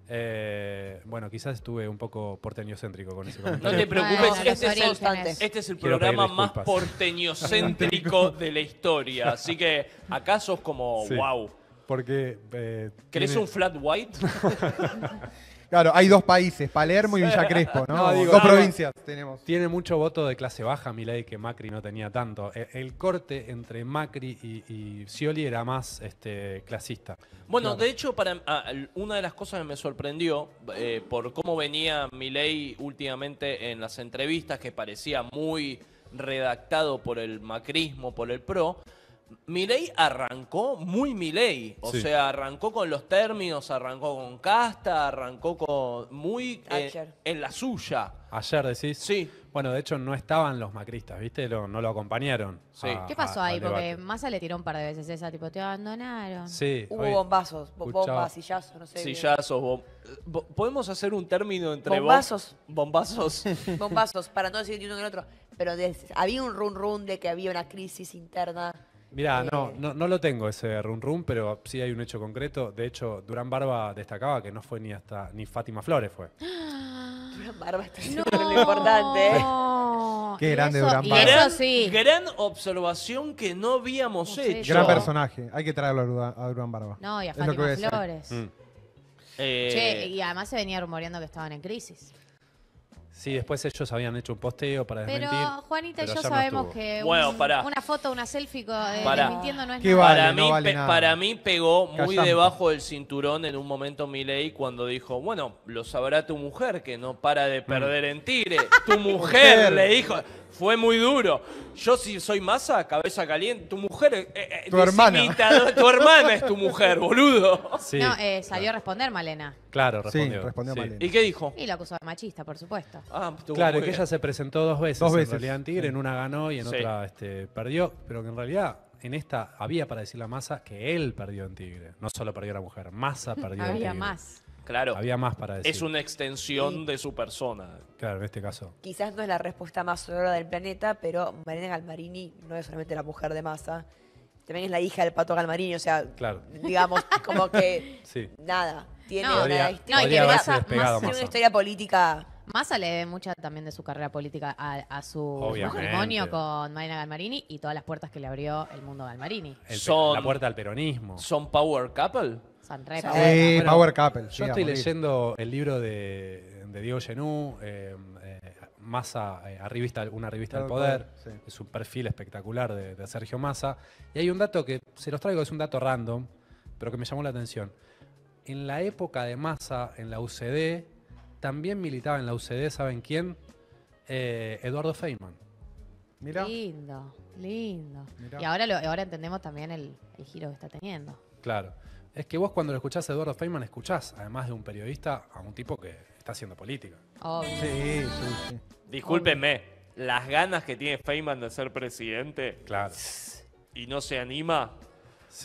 S3: Eh, bueno, quizás estuve un poco porteñocéntrico con ese comentario. No te preocupes, este,
S2: es el, este programa más porteñocéntrico de la historia, así que acaso es como wow.
S3: Porque... Eh, ¿Querés un flat
S2: white?
S5: Claro, hay dos países, Palermo y Villa Crespo, ¿no? dos provincias
S3: tenemos. Tiene mucho voto de clase baja, Milei, que Macri no tenía tanto. E, el, corte entre Macri y, y, Scioli era más este, clasista. Bueno,
S2: de hecho, para una de las cosas que me sorprendió eh, por cómo venía ley últimamente en las entrevistas, que parecía muy redactado por el macrismo, por el PRO, Milei arrancó muy Milei, o sea, arrancó con los términos, arrancó con casta, arrancó con muy eh, en la suya.
S3: Ayer decís. Sí. Bueno, de hecho no estaban los macristas, ¿viste? no lo acompañaron. Sí.
S1: ¿Qué pasó ahí? Porque Massa le tiró un par de veces esa, tipo, te abandonaron. Sí. Hubo bombazos, bombas, sillazos, no sé.
S2: Sillazos, podemos hacer un término entre bombazos. bombazos. bombazos,
S4: para no decir ni uno que el otro. Pero había un run run de que había una crisis interna.
S3: Mira, eh, no, no, no, lo tengo ese run run, pero sí hay un hecho concreto. De hecho, Durán Barba destacaba que no fue ni hasta ni Fátima Flores fue.
S4: Durán Barba
S1: está siendo lo importante. ¿eh?
S2: Qué grande Durán Barba. Gran, sí. gran, observación que no habíamos hecho.
S5: Gran personaje. Hay que traerlo a Durán Barba. No, y a Fátima Flores.
S3: Mm. Eh,
S1: che, y además se venía rumoreando que estaban en crisis.
S3: Sí, después ellos habían hecho un posteo para pero Juanita y yo sabemos que para. una
S1: foto, una selfie eh, para. no es nada. para,
S2: no mí, para mí pegó muy debajo del cinturón en un momento Milei cuando dijo, bueno, lo sabrá tu mujer que no para de mm. perder en Tigre. tu mujer le dijo, fue muy duro. Yo si soy masa, cabeza caliente, tu mujer... Eh, eh, eh, tu hermana. tu hermana es tu mujer, boludo. no,
S1: salió a responder Malena.
S3: Claro, respondió. Sí, respondió Malena. ¿Y qué
S1: dijo? Y la acusó de machista, por supuesto. Ah, claro, que ella se
S3: presentó dos veces, dos veces. en realidad en Tigre, en una ganó y en otra este, perdió, pero que en realidad en esta había para decir la masa que él perdió en Tigre. No solo perdió a la mujer, masa perdió en Tigre. Había más. Claro. Había más para decir. Es una
S2: extensión de su persona.
S3: Claro, en este caso.
S4: Quizás no es la respuesta más sonora del planeta, pero Marina Galmarini no es solamente la mujer de Massa, También es la hija del pato Galmarini, o sea, digamos, como que
S1: nada. Tiene una, historia política. Massa le debe mucha también de su carrera política a, su matrimonio con Marina Galmarini y todas las puertas que le abrió el mundo Galmarini. son, la puerta
S2: al peronismo. ¿Son power couple? Sí, Power Couple. Yo estoy
S3: leyendo el libro de, Diego Genú, eh, eh, Massa, eh, revista- una revista del poder, es un perfil espectacular de, Sergio Massa. Y hay un dato que se los traigo, es un dato random, pero que me llamó la atención. En la época de Massa, en la UCD, también militaba en la UCD, ¿saben quién? Eduardo Feynman.
S1: Mira, Lindo, lindo. Y ahora, ahora entendemos también el, el giro que está teniendo.
S3: Claro es que vos cuando lo escuchás a Eduardo Feynman, escuchás, además de un periodista, a un tipo que está haciendo política. Obvio. Sí,
S2: Discúlpenme, las ganas que tiene Feynman de ser presidente. Claro. Y no se anima.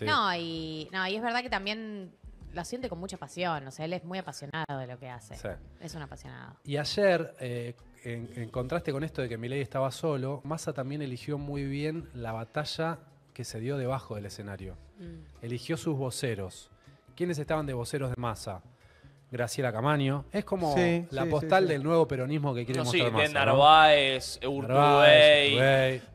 S2: No,
S1: y, y es verdad que también lo siente con mucha pasión. O sea, él es muy apasionado de lo que hace. Es un apasionado.
S3: Y ayer, eh, en, contraste con esto de que Milei estaba solo, Massa también eligió muy bien la batalla que se dio debajo del escenario. Mm. Eligió sus voceros. ¿Quiénes estaban de voceros de masa? Graciela Camaño. Es como la postal del nuevo peronismo que quiere mostrar Sí, de Narváez,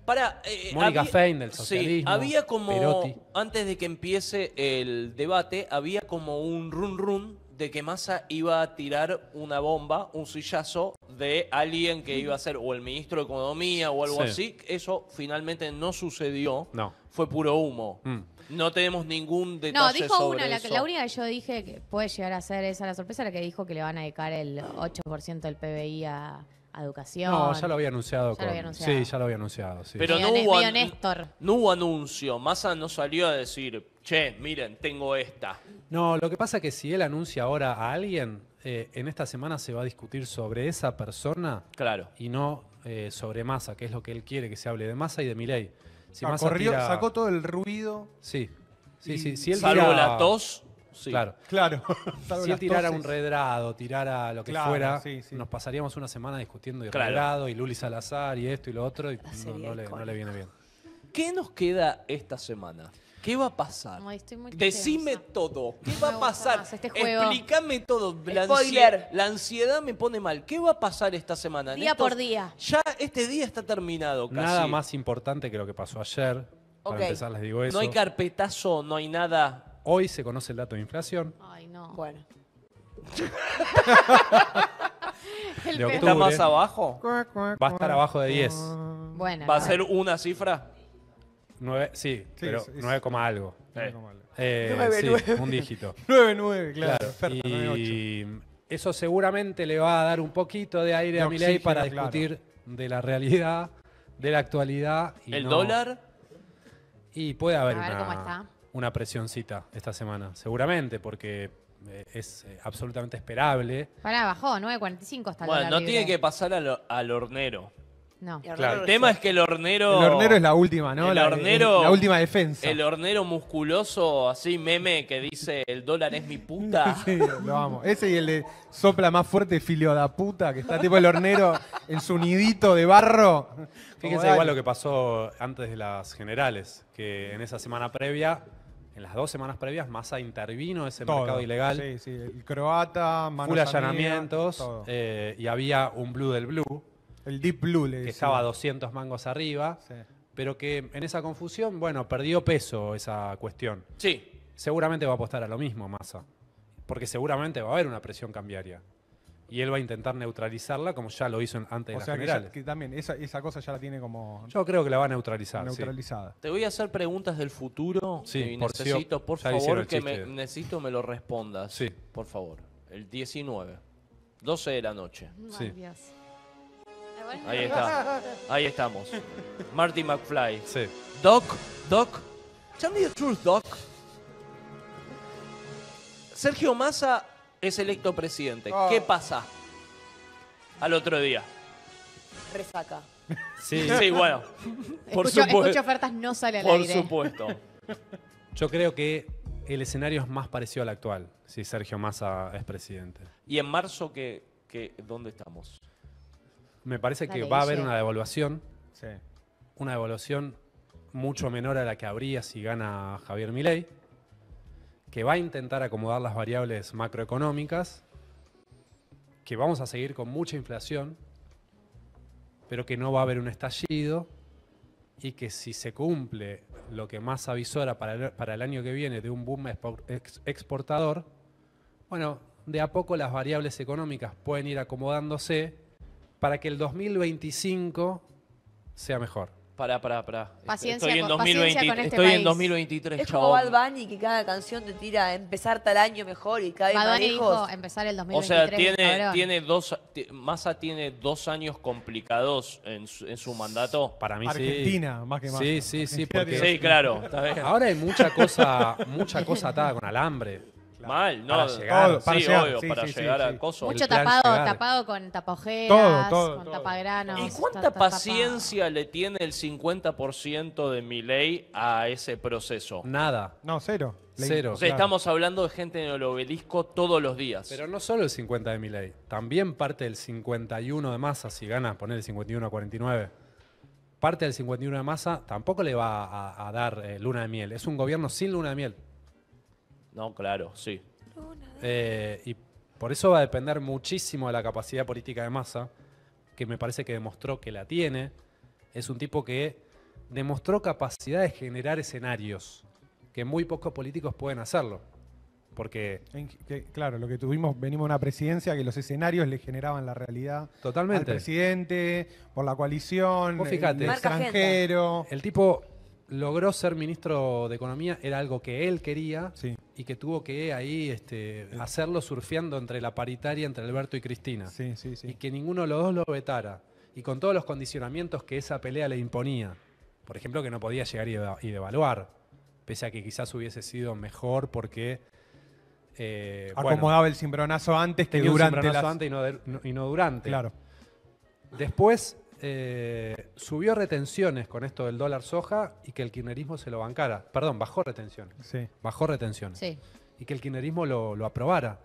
S3: Para, eh, Mónica había, Fein del socialismo. había como,
S2: antes de que empiece el debate, había como un run run de que Massa iba a tirar una bomba, un sillazo de alguien que iba a ser o el ministro de Economía o algo así. Eso finalmente no sucedió. No fue puro humo. Mm. No tenemos ningún detalle. No, dijo una, la, única
S1: que yo dije que puede llegar a ser esa la sorpresa, la que dijo que le van a dedicar el 8% del PBI a, educación. No, ya lo había anunciado. Ya lo había anunciado. Sí, ya lo había anunciado. Pero no hubo,
S2: no anuncio. Massa no salió a decir, che, miren, tengo esta.
S1: No,
S3: lo que pasa es que si él anuncia ahora a alguien, eh, en esta semana se va a discutir sobre esa persona. Y no eh, sobre Massa, que es lo que él quiere que se hable de Massa y de Milei. Ah, sacó todo el ruido. Sí. Sí, Salvo la tos. Claro. claro. si él tirara un redrado, tirara lo que fuera, nos pasaríamos una semana discutiendo y redrado y Luli Salazar y esto y lo otro y no le viene bien. ¿Qué nos queda esta semana? ¿Qué va a pasar?
S1: Decime
S3: todo. ¿Qué
S1: va a
S2: pasar? Este Explícame todo. La, Spoiler. la ansiedad me pone mal. ¿Qué va a pasar esta semana? Día por día. Ya este día está terminado. Nada
S3: más importante que lo que pasó ayer. Para empezar, les digo eso. No hay carpetazo,
S2: no hay nada.
S3: Hoy se conoce el dato de inflación.
S2: Ay, no. Bueno. ¿Está
S3: más abajo?
S2: Va
S1: a estar abajo de 10. Bueno. ¿Va a ser
S2: una cifra?
S3: sí, pero nueve 9, coma algo. 9, eh, eh, un dígito. 9-9, claro. Y eso seguramente le va a dar un poquito de aire a mi ley para discutir de la realidad, de la actualidad. El dólar, Y puede haber una, presioncita esta semana, seguramente, porque eh, es absolutamente esperable.
S1: Para bajó, 9.45 hasta el bueno, no tiene que
S2: pasar al, al hornero. El, tema es que el hornero. El hornero es la última, ¿no? la, última defensa. El hornero musculoso, así meme que dice el dólar es
S3: mi puta.
S5: Ese y el de sopla más fuerte, filio da puta, que está tipo el hornero en su nidito de barro. Fíjense igual
S3: lo que pasó antes de las generales, que en esa semana previa en las dos semanas previas, Massa intervino ese mercado ilegal. Sí, sí,
S5: el croata, Full allanamientos,
S3: eh, y había un blue del blue el Deep Blue, le Que estaba 200 mangos arriba. Pero que en esa confusión, bueno, perdió peso esa cuestión. Sí. Seguramente va a apostar a lo mismo, Massa. Porque seguramente va a haber una presión cambiaria. Y él va a intentar neutralizarla como ya lo hizo antes de O las sea,
S5: que, también esa, cosa ya la tiene como Yo creo que la va
S3: a neutralizar. neutralizada.
S2: Te voy a hacer preguntas del futuro Sí, y necesito, por favor, que me, necesito me lo respondas. Sí. Por favor. El 19. 12 de la noche. Sí.
S3: Ahí está. Ahí estamos.
S2: Marty McFly. Sí. Doc, Doc. Tell me the truth, Doc. Sergio Massa es electo presidente. Oh. ¿Qué pasa? Al otro
S3: día.
S1: Resaca.
S2: Sí. Sí, bueno. Por ofertas,
S1: no sale al Por supuesto.
S3: Yo creo que el escenario es más parecido al actual, si Sergio Massa es presidente.
S2: ¿Y en marzo que, dónde estamos?
S3: Me parece que va a haber una devaluación, Sí. una devaluación mucho menor a la que habría si gana Javier Milei, que va a intentar acomodar las variables macroeconómicas, que vamos a seguir con mucha inflación, pero que no va a haber un estallido y que si se cumple lo que más avisora para el, año que viene de un boom exportador, bueno, de a poco las variables económicas pueden ir acomodándose para que el 2025 sea mejor. Pará, pará, pará.
S4: Paciencia con- paciencia este estoy
S2: en 2023, 2023, Es como
S4: Bad que cada canción te tira a empezar tal año mejor y cada vez más lejos. empezar el O sea,
S2: tiene, tiene dos, Massa tiene dos años complicados en su, mandato. Para mí Argentina, más que más. Sí, sí, sí, porque Sí, claro. ahora hay mucha cosa, mucha
S3: cosa atada con alambre. Mal, no. Para llegar, a coso.
S2: Mucho tapado,
S1: tapado con tapojeras, con tapagranos. ¿Y cuánta paciencia
S2: le tiene el 50% de mi ley a ese proceso?
S3: Nada.
S5: No, cero.
S2: Cero. O sea, Estamos hablando de gente en el obelisco todos los días. Pero no
S3: solo el 50 de mi ley, también parte del 51 de masa, si gana, poner el 51 a 49 parte del 51 de masa tampoco le va a, dar eh, luna de miel. Es un gobierno sin luna de miel. No, claro, sí. Eh, y por eso va a depender muchísimo de la capacidad política de Massa, que me parece que demostró que la tiene. Es un tipo que demostró capacidad de generar escenarios, que muy pocos políticos pueden hacerlo. Porque.
S5: claro, lo que tuvimos, venimos a una presidencia que los escenarios le generaban la realidad. Totalmente. El presidente, por la coalición, extranjero.
S3: El tipo logró ser ministro de Economía, era algo que él quería y que tuvo que ahí este, hacerlo surfeando entre la paritaria entre Alberto y Cristina. y que ninguno de los dos lo vetara. Y con todos los condicionamientos que esa pelea le imponía. Por ejemplo, que no podía llegar y devaluar, pese a que quizás hubiese sido mejor porque... Eh, Acomodaba el cimbronazo antes que durante. El antes y no, durante. Claro. Después eh, subió retenciones con esto del dólar soja y que el kirchnerismo se lo bancara. Perdón, bajó retenciones. Sí. Bajó retenciones. Sí. Y que el kirchnerismo lo, aprobara.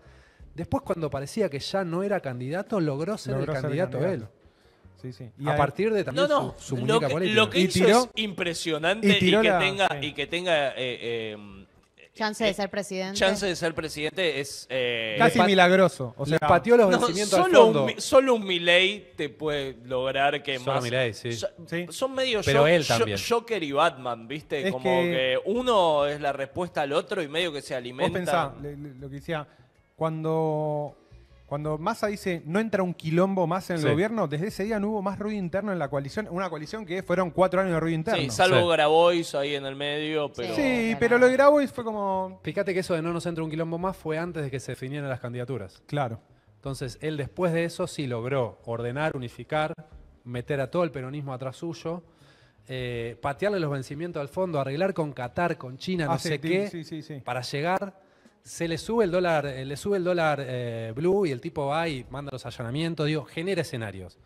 S3: Después, cuando parecía que ya no era candidato, logró ser, el, candidato él.
S2: Sí, sí. a, partir de también su, lo que, Lo que hizo es impresionante y, que tenga, y que tenga eh, eh,
S1: Chance eh, de ser presidente. Chance
S2: de ser presidente es. Eh, Casi
S5: milagroso. O sea, pateó los vencimientos
S2: solo Un, solo un Milley te puede lograr que solo más. Milley, sí. Son medio Pero él también. Joker y Batman, ¿viste? Es Como que... uno es la respuesta al otro y medio que se alimenta. Vos pensá, lo que
S5: decía, cuando cuando Massa dice no entra un quilombo más en el gobierno, desde ese día no hubo más ruido interno en la coalición, una coalición que fueron cuatro años de ruido interno. Sí, salvo
S2: Grabois ahí en el medio, pero.
S3: Sí, pero lo de Grabois fue como. Fíjate que eso de no nos entra un quilombo más fue antes de que se definieran las candidaturas. Claro. Entonces, él después de eso sí logró ordenar, unificar, meter a todo el peronismo atrás suyo. Eh, patearle los vencimientos al fondo, arreglar con Qatar, con China, ah, no sé qué, para llegar se le sube el dólar, eh, le sube el dólar eh, blue y el tipo va y manda los allanamientos, digo, genera escenarios.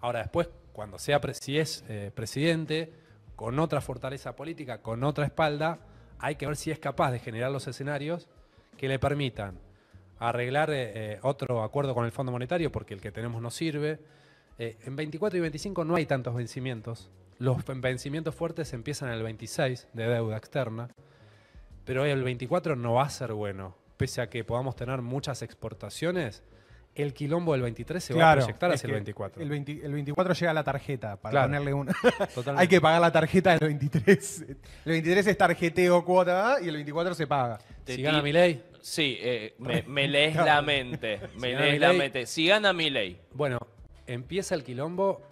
S3: Ahora, después, cuando sea, si es eh, presidente, con otra fortaleza política, con otra espalda, hay que ver si es capaz de generar los escenarios que le permitan arreglar otro acuerdo con el Fondo Monetario, porque el que tenemos no sirve. en 24 y 25 no hay tantos vencimientos. Los vencimientos fuertes empiezan en el 26 de deuda externa pero el 24 no va a ser bueno. Pese a que podamos tener muchas exportaciones, el quilombo del 23 se va a proyectar hacia el 24.
S5: El, 24 llega la tarjeta para ponerle una.
S3: Hay que pagar la tarjeta
S5: del 23. El 23 es tarjeteo cuota y el 24 se paga. ¿Si gana mi ley?
S2: Sí, eh, me, lees la mente. Me lees la mente. Si gana mi ley.
S3: Bueno, empieza el quilombo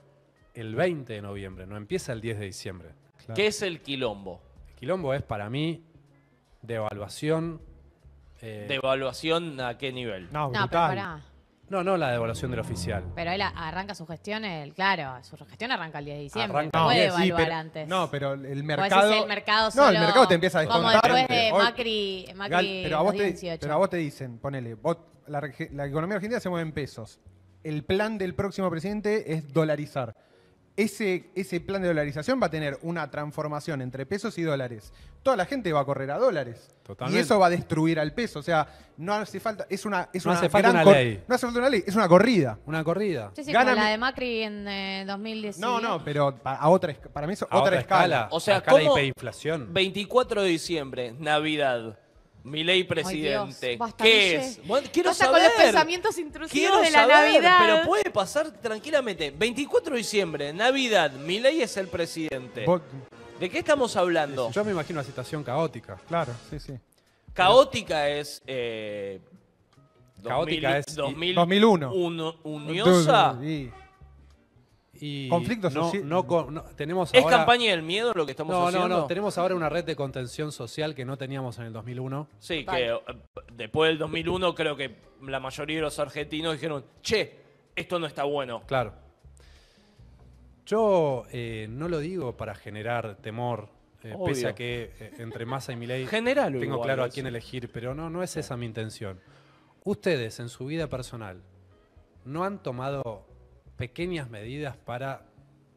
S3: el 20 de noviembre, no empieza el 10 de diciembre. ¿Qué es el quilombo? El quilombo es para mí Devaluación.
S2: eh, ¿Devaluación
S3: a qué nivel? No, No, pero la devaluación del oficial.
S1: Pero él arranca su gestión, claro, su gestión arranca el 10 de diciembre. no puede evaluar antes. no, pero
S3: el mercado.
S1: No, el mercado te empieza a Como descontar. después de Macri, Macri pero, a vos te, pero
S5: a vos te dicen, ponele, la, la economía argentina se mueve en pesos. El plan del próximo presidente es dolarizar ese, plan de dolarización va a tener una transformación entre pesos y dólares. Toda la gente va a correr a dólares. Y eso va a destruir al peso. O sea, no hace
S1: falta. Es una, es una ley.
S5: No hace falta una ley, es una corrida. Una corrida. Sí, sí, la de
S1: Macri en 2019 eh, No,
S5: no, pero para, a otra, para mí es otra, escala. O sea, escala inflación.
S2: 24 de diciembre, Navidad. ¿Mi ley, presidente. ¿Qué es? quiero saber. los pensamientos
S1: intrusivos quiero de la saber, Navidad. Pero puede
S2: pasar tranquilamente. 24 de diciembre, Navidad, ¿mi ley es el presidente. ¿De qué estamos
S3: hablando? Yo me imagino una situación caótica, claro, sí, sí.
S2: Caótica es. Eh,
S3: caótica es. 2001. Uno, uniosa. Conflictos no, tenemos ¿Es campaña del miedo lo que estamos haciendo? No, no, tenemos ahora una red de contención social que no teníamos en el 2001.
S2: Sí, que eh, después del 2001 creo que la mayoría de los argentinos dijeron, che, esto no está bueno. Claro.
S3: Yo eh, no lo digo para generar temor, eh, pese a que entre Massa y Milei tengo claro a quién elegir, pero no, no es esa mi intención. Ustedes en su vida personal no han tomado pequeñas medidas para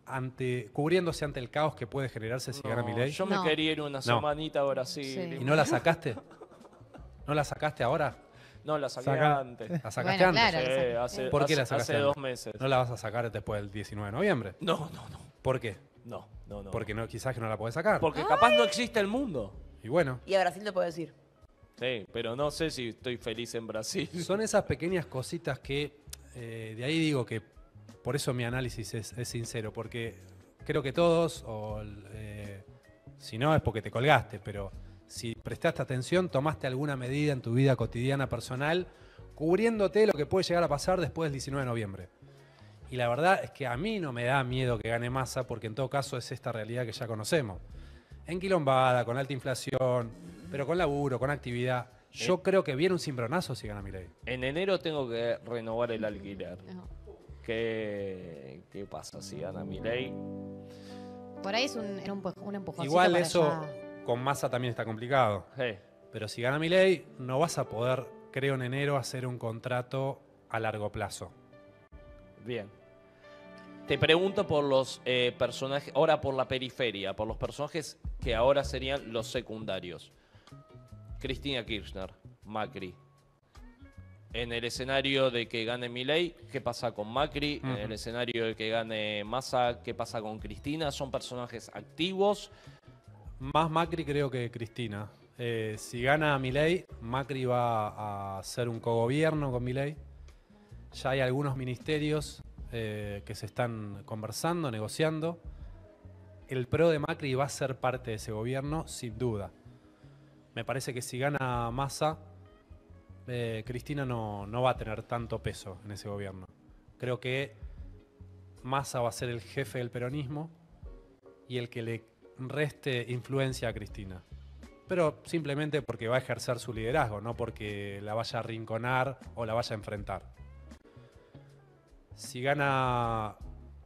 S3: ante, cubriéndose ante el caos que puede generarse si gana mi ley? Yo me quería ir una semanita
S2: Brasil. Sí. ¿Y no la sacaste?
S3: ¿No la sacaste ahora?
S2: No, la antes. ¿La sacaste antes? ¿Por qué la sacaste? Hace dos meses.
S3: ¿No la vas a sacar después del 19 de noviembre? No, no, no. ¿Por qué? No, no, no. Porque quizás que no la podés sacar. Porque capaz no existe el mundo. Y bueno.
S4: Y a Brasil te puedo decir.
S2: Sí, pero no sé si estoy feliz
S3: en Brasil. Son esas pequeñas cositas que, eh, de ahí digo que por eso mi análisis es, sincero, porque creo que todos, eh, si no es porque te colgaste, pero si prestaste atención, tomaste alguna medida en tu vida cotidiana personal, cubriéndote lo que puede llegar a pasar después del 19 de noviembre. Y la verdad es que a mí no me da miedo que gane masa, porque en todo caso es esta realidad que ya conocemos. En quilombada, con alta inflación, pero con laburo, con actividad. Yo eh. creo que viene un cimbronazo si gana mi
S2: En enero tengo que renovar el alquiler. ¿Qué
S3: qué pasa, gana mi ley?
S1: Por ahí es un, era Igual eso
S3: con masa también está complicado. Pero si gana ley, no vas a poder, creo en enero, hacer un contrato a largo plazo.
S2: Bien. Te pregunto por los eh, personajes, ahora por la periferia, por los personajes que ahora serían los secundarios. Cristina Kirchner, Macri, en el escenario de que gane Milei, ¿qué pasa con Macri? En el escenario de que gane Massa, ¿qué pasa con Cristina? Son personajes activos.
S3: Más Macri creo que Cristina. Eh, si gana Milei, Macri va a hacer un cogobierno con Milei. Ya hay algunos ministerios eh, que se están conversando, negociando. El pro de Macri va a ser parte de ese gobierno, sin duda. Me parece que si gana Massa, eh, Cristina no, va a tener tanto peso en ese gobierno. Creo que Massa va a ser el jefe del peronismo y el que le reste influencia a Cristina. Pero simplemente porque va a ejercer su liderazgo, no porque la vaya a rinconar o la vaya a enfrentar. Si gana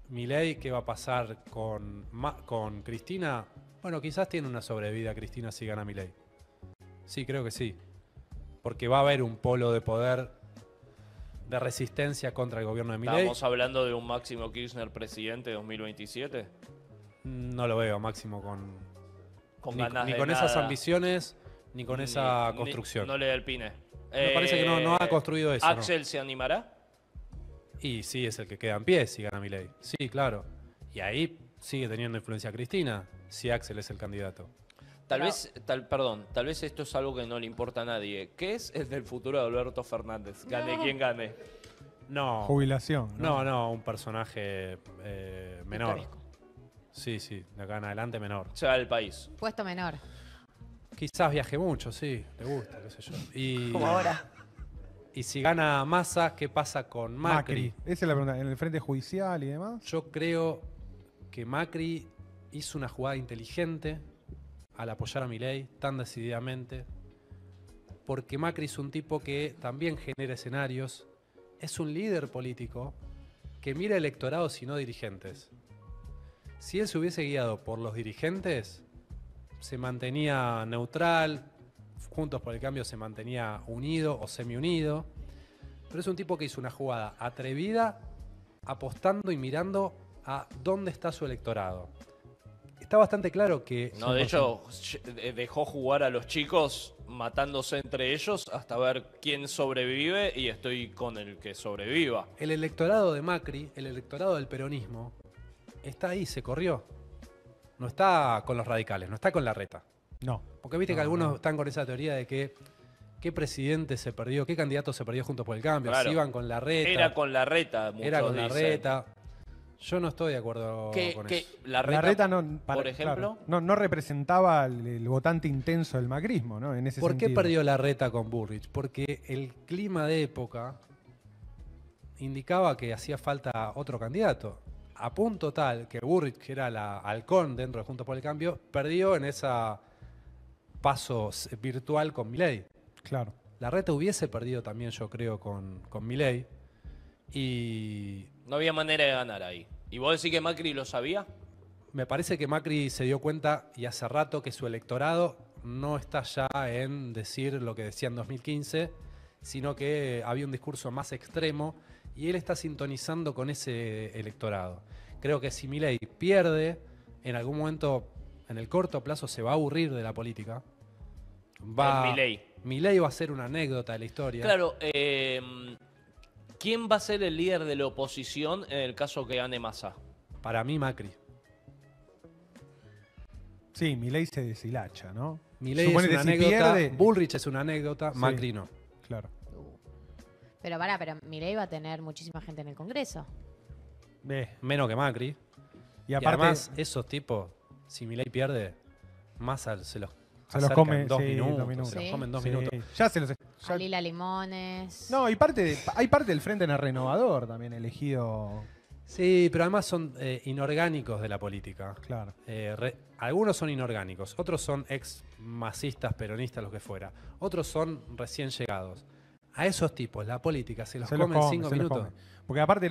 S3: Milei, ¿qué va a pasar con, con Cristina? Bueno, quizás tiene una sobrevida Cristina si gana Milei. Sí, creo que sí porque va a haber un polo de poder de resistencia contra el gobierno de Milei. ¿Estamos
S2: hablando de un Máximo Kirchner presidente de 2027?
S3: Mm, no lo veo, Máximo, con, con ni, con esas ambiciones, ni con esa construcción. no
S2: le da el pine. Me parece que no, ha eh, construido eso. ¿Axel se animará?
S3: Y sí, es el que queda en pie si gana Milei. Sí, claro. Y ahí sigue teniendo influencia Cristina, si Axel es el candidato.
S2: Tal vez, tal, perdón, tal vez esto es algo que no le importa a nadie. ¿Qué es el del futuro de Alberto Fernández? Gane quien gane.
S3: No. Jubilación. No, no, un personaje eh, menor. Sí, sí, de acá en adelante menor. O sea, del país. Puesto menor. Quizás viaje mucho, sí, te gusta, qué sé yo. Y, Como ahora. Y si gana Massa, ¿qué pasa con Macri? Macri?
S5: Esa es la pregunta, en el frente judicial y
S3: demás. Yo creo que Macri hizo una jugada inteligente al apoyar a ley tan decididamente, porque Macri es un tipo que también genera escenarios, es un líder político que mira electorados y no dirigentes. Si él se hubiese guiado por los dirigentes, se mantenía neutral, Juntos por el Cambio se mantenía unido o semi-unido, pero es un tipo que hizo una jugada atrevida, apostando y mirando a dónde está su electorado está bastante claro que... No, de hecho,
S2: dejó jugar a los chicos matándose entre ellos hasta ver quién sobrevive y estoy con el que sobreviva.
S3: El electorado de Macri, el electorado del peronismo, está ahí, se corrió. No está con los radicales, no está con la reta. No. Porque viste que algunos están con esa teoría de que qué presidente se perdió, qué candidato se perdió junto por el cambio, si iban con la reta. Era con la reta,
S2: muchos Era con la reta.
S3: Yo no estoy de acuerdo con eso. La reta, no, por ejemplo, no, representaba
S5: el, votante intenso del macrismo, ¿no? ¿Por qué perdió la reta
S3: con Burrich? Porque el clima de época indicaba que hacía falta otro candidato. A punto tal que Burrich, que era la halcón dentro de Junto por el Cambio, perdió en esa paso virtual con Milley. Claro. La reta hubiese perdido también, yo creo, con, con Y
S2: no había manera de ganar ahí. ¿Y vos decís que Macri lo sabía?
S3: Me parece que Macri se dio cuenta y hace rato que su electorado no está ya en decir lo que decía en 2015, sino que había un discurso más extremo y él está sintonizando con ese electorado. Creo que si Milei pierde, en algún momento, en el corto plazo, se va a aburrir de la política. Va, Milei. Milei va a ser una anécdota de la historia.
S2: Claro, eh, ¿Quién va a ser el líder de la oposición en el caso que gane
S3: Massa? Para mí, Macri. Sí, Milei se deshilacha, ¿no? Milei es una anécdota, Bullrich es una anécdota, Macri no. Claro.
S1: Pero para, pero Milei va a tener muchísima gente en el Congreso.
S3: Eh, menos que Macri. Y además, esos tipos, si Milei pierde, Massa se los se los comen comen dos minutos. Ya se los.
S1: Limones.
S5: No, parte hay parte del Frente en el Renovador también elegido. Sí,
S3: pero además son eh, inorgánicos de la política. Claro. Eh, algunos son inorgánicos, otros son ex masistas, peronistas, lo que fuera. Otros son recién llegados. A esos tipos, la política se los comen en cinco minutos.
S5: Porque aparte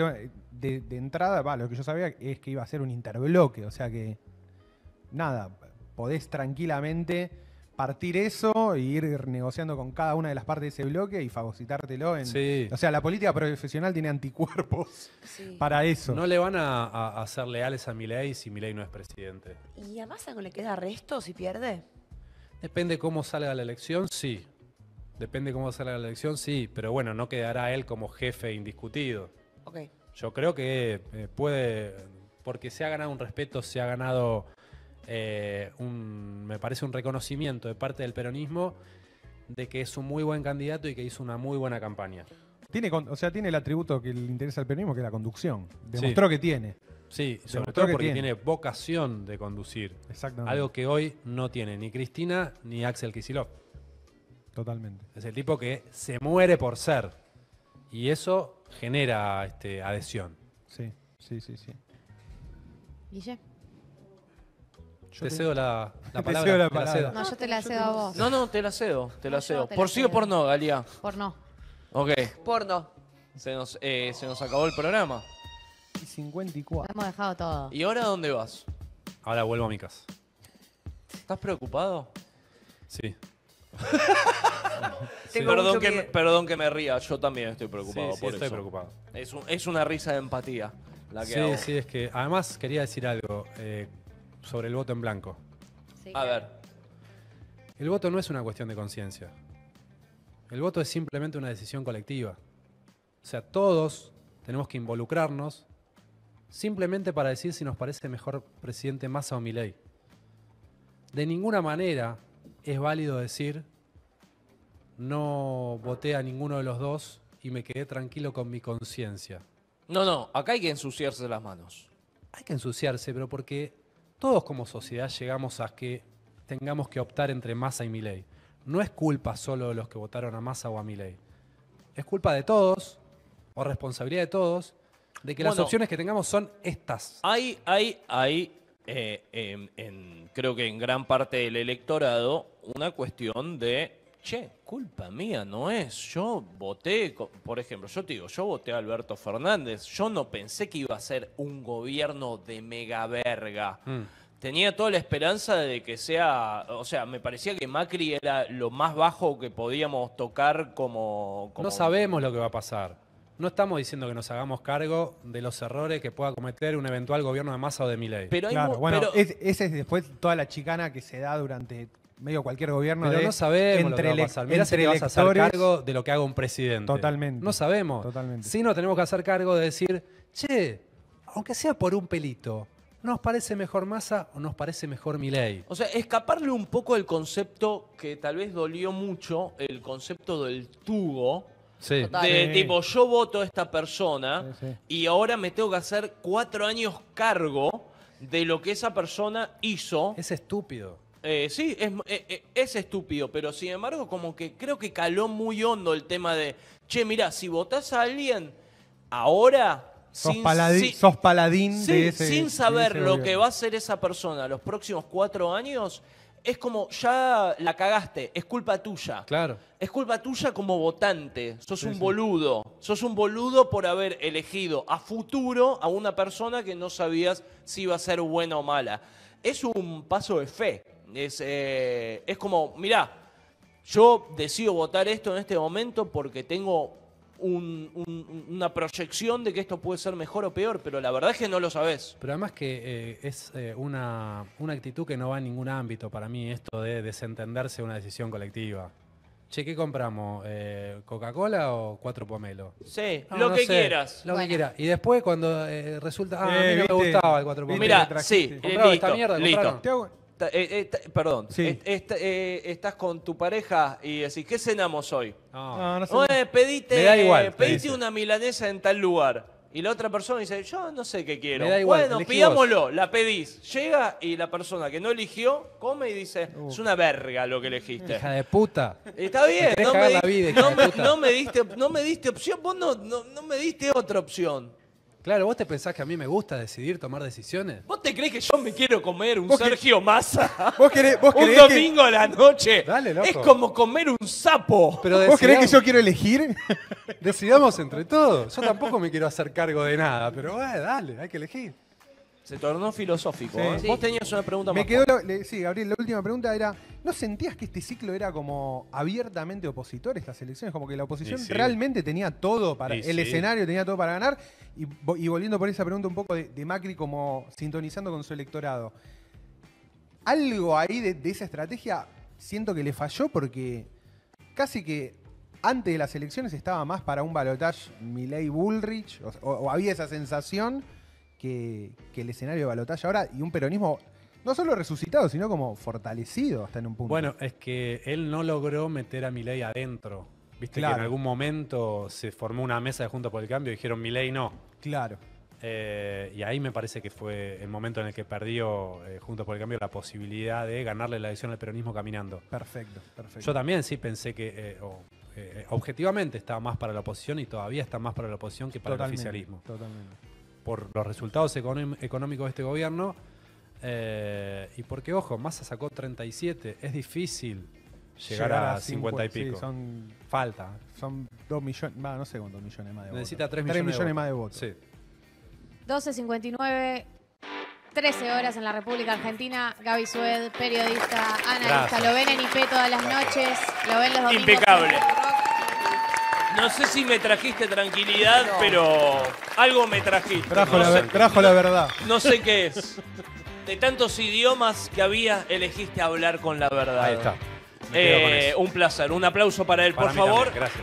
S5: de, entrada, va, lo que yo sabía es que iba a ser un interbloque, o sea que nada, podés tranquilamente partir eso e ir negociando con cada una de las partes de ese bloque y fagocitártelo. En, O sea, la política profesional tiene anticuerpos para eso. No
S3: le van a, hacer ser leales a Milei si Milei no es presidente.
S4: ¿Y a Massa no le queda resto si pierde?
S3: Depende cómo salga la elección, sí. Depende cómo salga la elección, sí. Pero bueno, no quedará él como jefe indiscutido. Okay. Yo creo que eh, puede, porque se ha ganado un respeto, se ha ganado eh, un, me parece un reconocimiento de parte del peronismo de que es un muy buen candidato y que hizo una muy buena campaña.
S5: Tiene, o sea, tiene el atributo que le interesa al peronismo, que es la conducción. Demostró que tiene. Sí, Demostró sobre todo porque tiene.
S3: vocación de conducir. Exactamente. Algo que hoy no tiene ni Cristina ni Axel Kicillof Totalmente. Es el tipo que se muere por ser. Y eso genera este, adhesión. Sí, sí, sí, sí te, cedo la,
S2: No, yo te la cedo a vos. No, no, te la cedo. ¿Por sí o por no, Galia? Por no. Ok. Por no. Eh, se nos, acabó el programa. Y 54. Hemos dejado todo. ¿Y ahora dónde vas?
S3: Ahora vuelvo a mi casa.
S2: ¿Estás preocupado?
S3: Sí. Perdón,
S2: que, perdón, que, me ría, yo también estoy preocupado estoy preocupado. Es, una risa de empatía la que Sí,
S3: sí, es que además quería decir algo. Eh, sobre el voto en blanco. a ver. El voto no es una cuestión de conciencia. El voto es simplemente una decisión colectiva. O sea, todos tenemos que involucrarnos simplemente para decir si nos parece mejor presidente Massa o Milei. De ninguna manera es válido decir no voté a ninguno de los dos y me quedé tranquilo con mi conciencia.
S2: No, no, acá hay que ensuciarse las
S3: manos. Hay que ensuciarse, pero porque todos como sociedad llegamos a que tengamos que optar entre Massa y Milei. No es culpa solo de los que votaron a Massa o a Milei. Es culpa de todos, o responsabilidad de todos, de que las opciones que tengamos son estas.
S2: Hay, hay, hay, eh, em, creo que en gran parte del electorado, una cuestión de che, culpa mía no es, yo voté, por ejemplo, yo te digo, yo voté a Alberto Fernández, yo no pensé que iba a ser un gobierno de mega verga. Mm. Tenía toda la esperanza de que sea, o sea, me parecía que Macri era lo más bajo que podíamos tocar como... No
S3: sabemos lo que va a pasar. No estamos diciendo que nos hagamos cargo de los errores que pueda cometer un eventual gobierno de Massa o de Milei. Pero bueno,
S5: esa es después toda la chicana que se da durante
S3: medio cualquier gobierno. Pero de, no sabemos entre lo que a hacer cargo de lo que haga un presidente. Totalmente. No sabemos. Totalmente. Sí nos tenemos que hacer cargo de decir, che, aunque sea por un pelito, ¿nos parece mejor Massa o nos parece mejor Milei? O sea, escaparle
S2: un poco del concepto que tal vez dolió mucho, el concepto del tubo.
S3: De tipo,
S2: yo voto a esta persona y ahora me tengo que hacer cuatro años cargo de lo que esa persona hizo. Es estúpido. Eh, sí, eh, eh, es, estúpido, pero sin embargo, como que creo que caló muy hondo el tema de, che, mira, si votás a alguien ahora... Sos, sin,
S5: paladín, Sin saber lo que va
S2: a hacer esa persona los próximos cuatro años, es como ya la cagaste, es culpa tuya. Claro. Es culpa tuya como votante. Sos un boludo. Sos un boludo por haber elegido a futuro a una persona que no sabías si iba a ser buena o mala. Es un paso de fe. Eh, es, como, mirá, yo decido votar esto en este momento porque tengo una proyección de que esto puede ser mejor o peor, pero la verdad
S3: es que no lo sabes. Pero además que eh, es eh, una, una, actitud que no va en ningún ámbito para mí, esto de desentenderse de una decisión colectiva. Che, ¿qué compramos? ¿Coca-Cola o cuatro pomelos? Sí, lo que quieras. Lo que quieras. Y después cuando resulta, ah, a mí no me gustaba el cuatro pomelos. Mira, sí, esta mierda, listo.
S2: Eh, perdón, este, eh, estás con tu pareja y decís, ¿qué cenamos hoy? No, no eh, sé. igual, una milanesa en tal lugar. Y la otra persona dice, yo no sé qué quiero. bueno, pidámoslo, la pedís. Llega y la persona que no eligió come y dice, uh. es una verga lo que elegiste. Hija de puta. Está bien, no me,
S3: no me- diste, opción, vos no- no me diste otra opción. Claro, ¿vos te pensás que a mí me gusta decidir, tomar decisiones?
S2: ¿Vos te crees que yo me quiero comer un Sergio Massa?
S3: ¿Vos un domingo a la noche. Es como comer un sapo. Pero ¿Vos crees que yo quiero elegir? Decidamos entre todos. Yo tampoco me quiero hacer cargo de nada, pero eh, dale, hay que elegir. Se tornó filosófico. ¿eh? Vos tenías una pregunta más. quedó,
S5: sí, Gabriel, la última pregunta era, ¿no sentías que este ciclo era como abiertamente opositor, estas elecciones? Como que la oposición realmente tenía todo para, el escenario tenía todo para ganar. Y, volviendo por esa pregunta un poco de, Macri como sintonizando con su electorado. Algo ahí de, esa estrategia siento que le falló porque casi que antes de las elecciones estaba más para un balotage Milei Bullrich, o, había esa sensación que, el escenario de balotaya ahora y un peronismo no solo resucitado, sino como fortalecido
S3: hasta en un punto. Bueno, es que él no logró meter a Milei adentro. Viste que en algún momento se formó una mesa de Juntos por el Cambio y dijeron Milei no. Claro. Eh, y ahí me parece que fue el momento en el que perdió eh, Juntos por el Cambio la posibilidad de ganarle la elección al peronismo caminando. Perfecto, perfecto. Yo también sí pensé que eh, objetivamente estaba más para la oposición y todavía está más para la oposición que para el oficialismo. Totalmente por los resultados económicos de este gobierno. Eh, y porque, ojo, Massa sacó 37, es difícil llegar, a, 50, y pico. son, Falta. Son 2
S5: millones, no sé con 2 millones más de Necesita votos. Necesita 3 millones, más de votos. Sí.
S1: 12.59, 13 horas en la República Argentina. Gaby Sued, periodista, analista. Lo ven en IP todas las noches, lo ven los domingos. Impecable.
S2: No sé si me trajiste tranquilidad, pero algo me trajiste. Trajo, la, verdad. No sé qué es. De tantos idiomas que había, elegiste hablar con la verdad. Ahí está. Eh, un placer. Un aplauso para él, por favor. Gracias.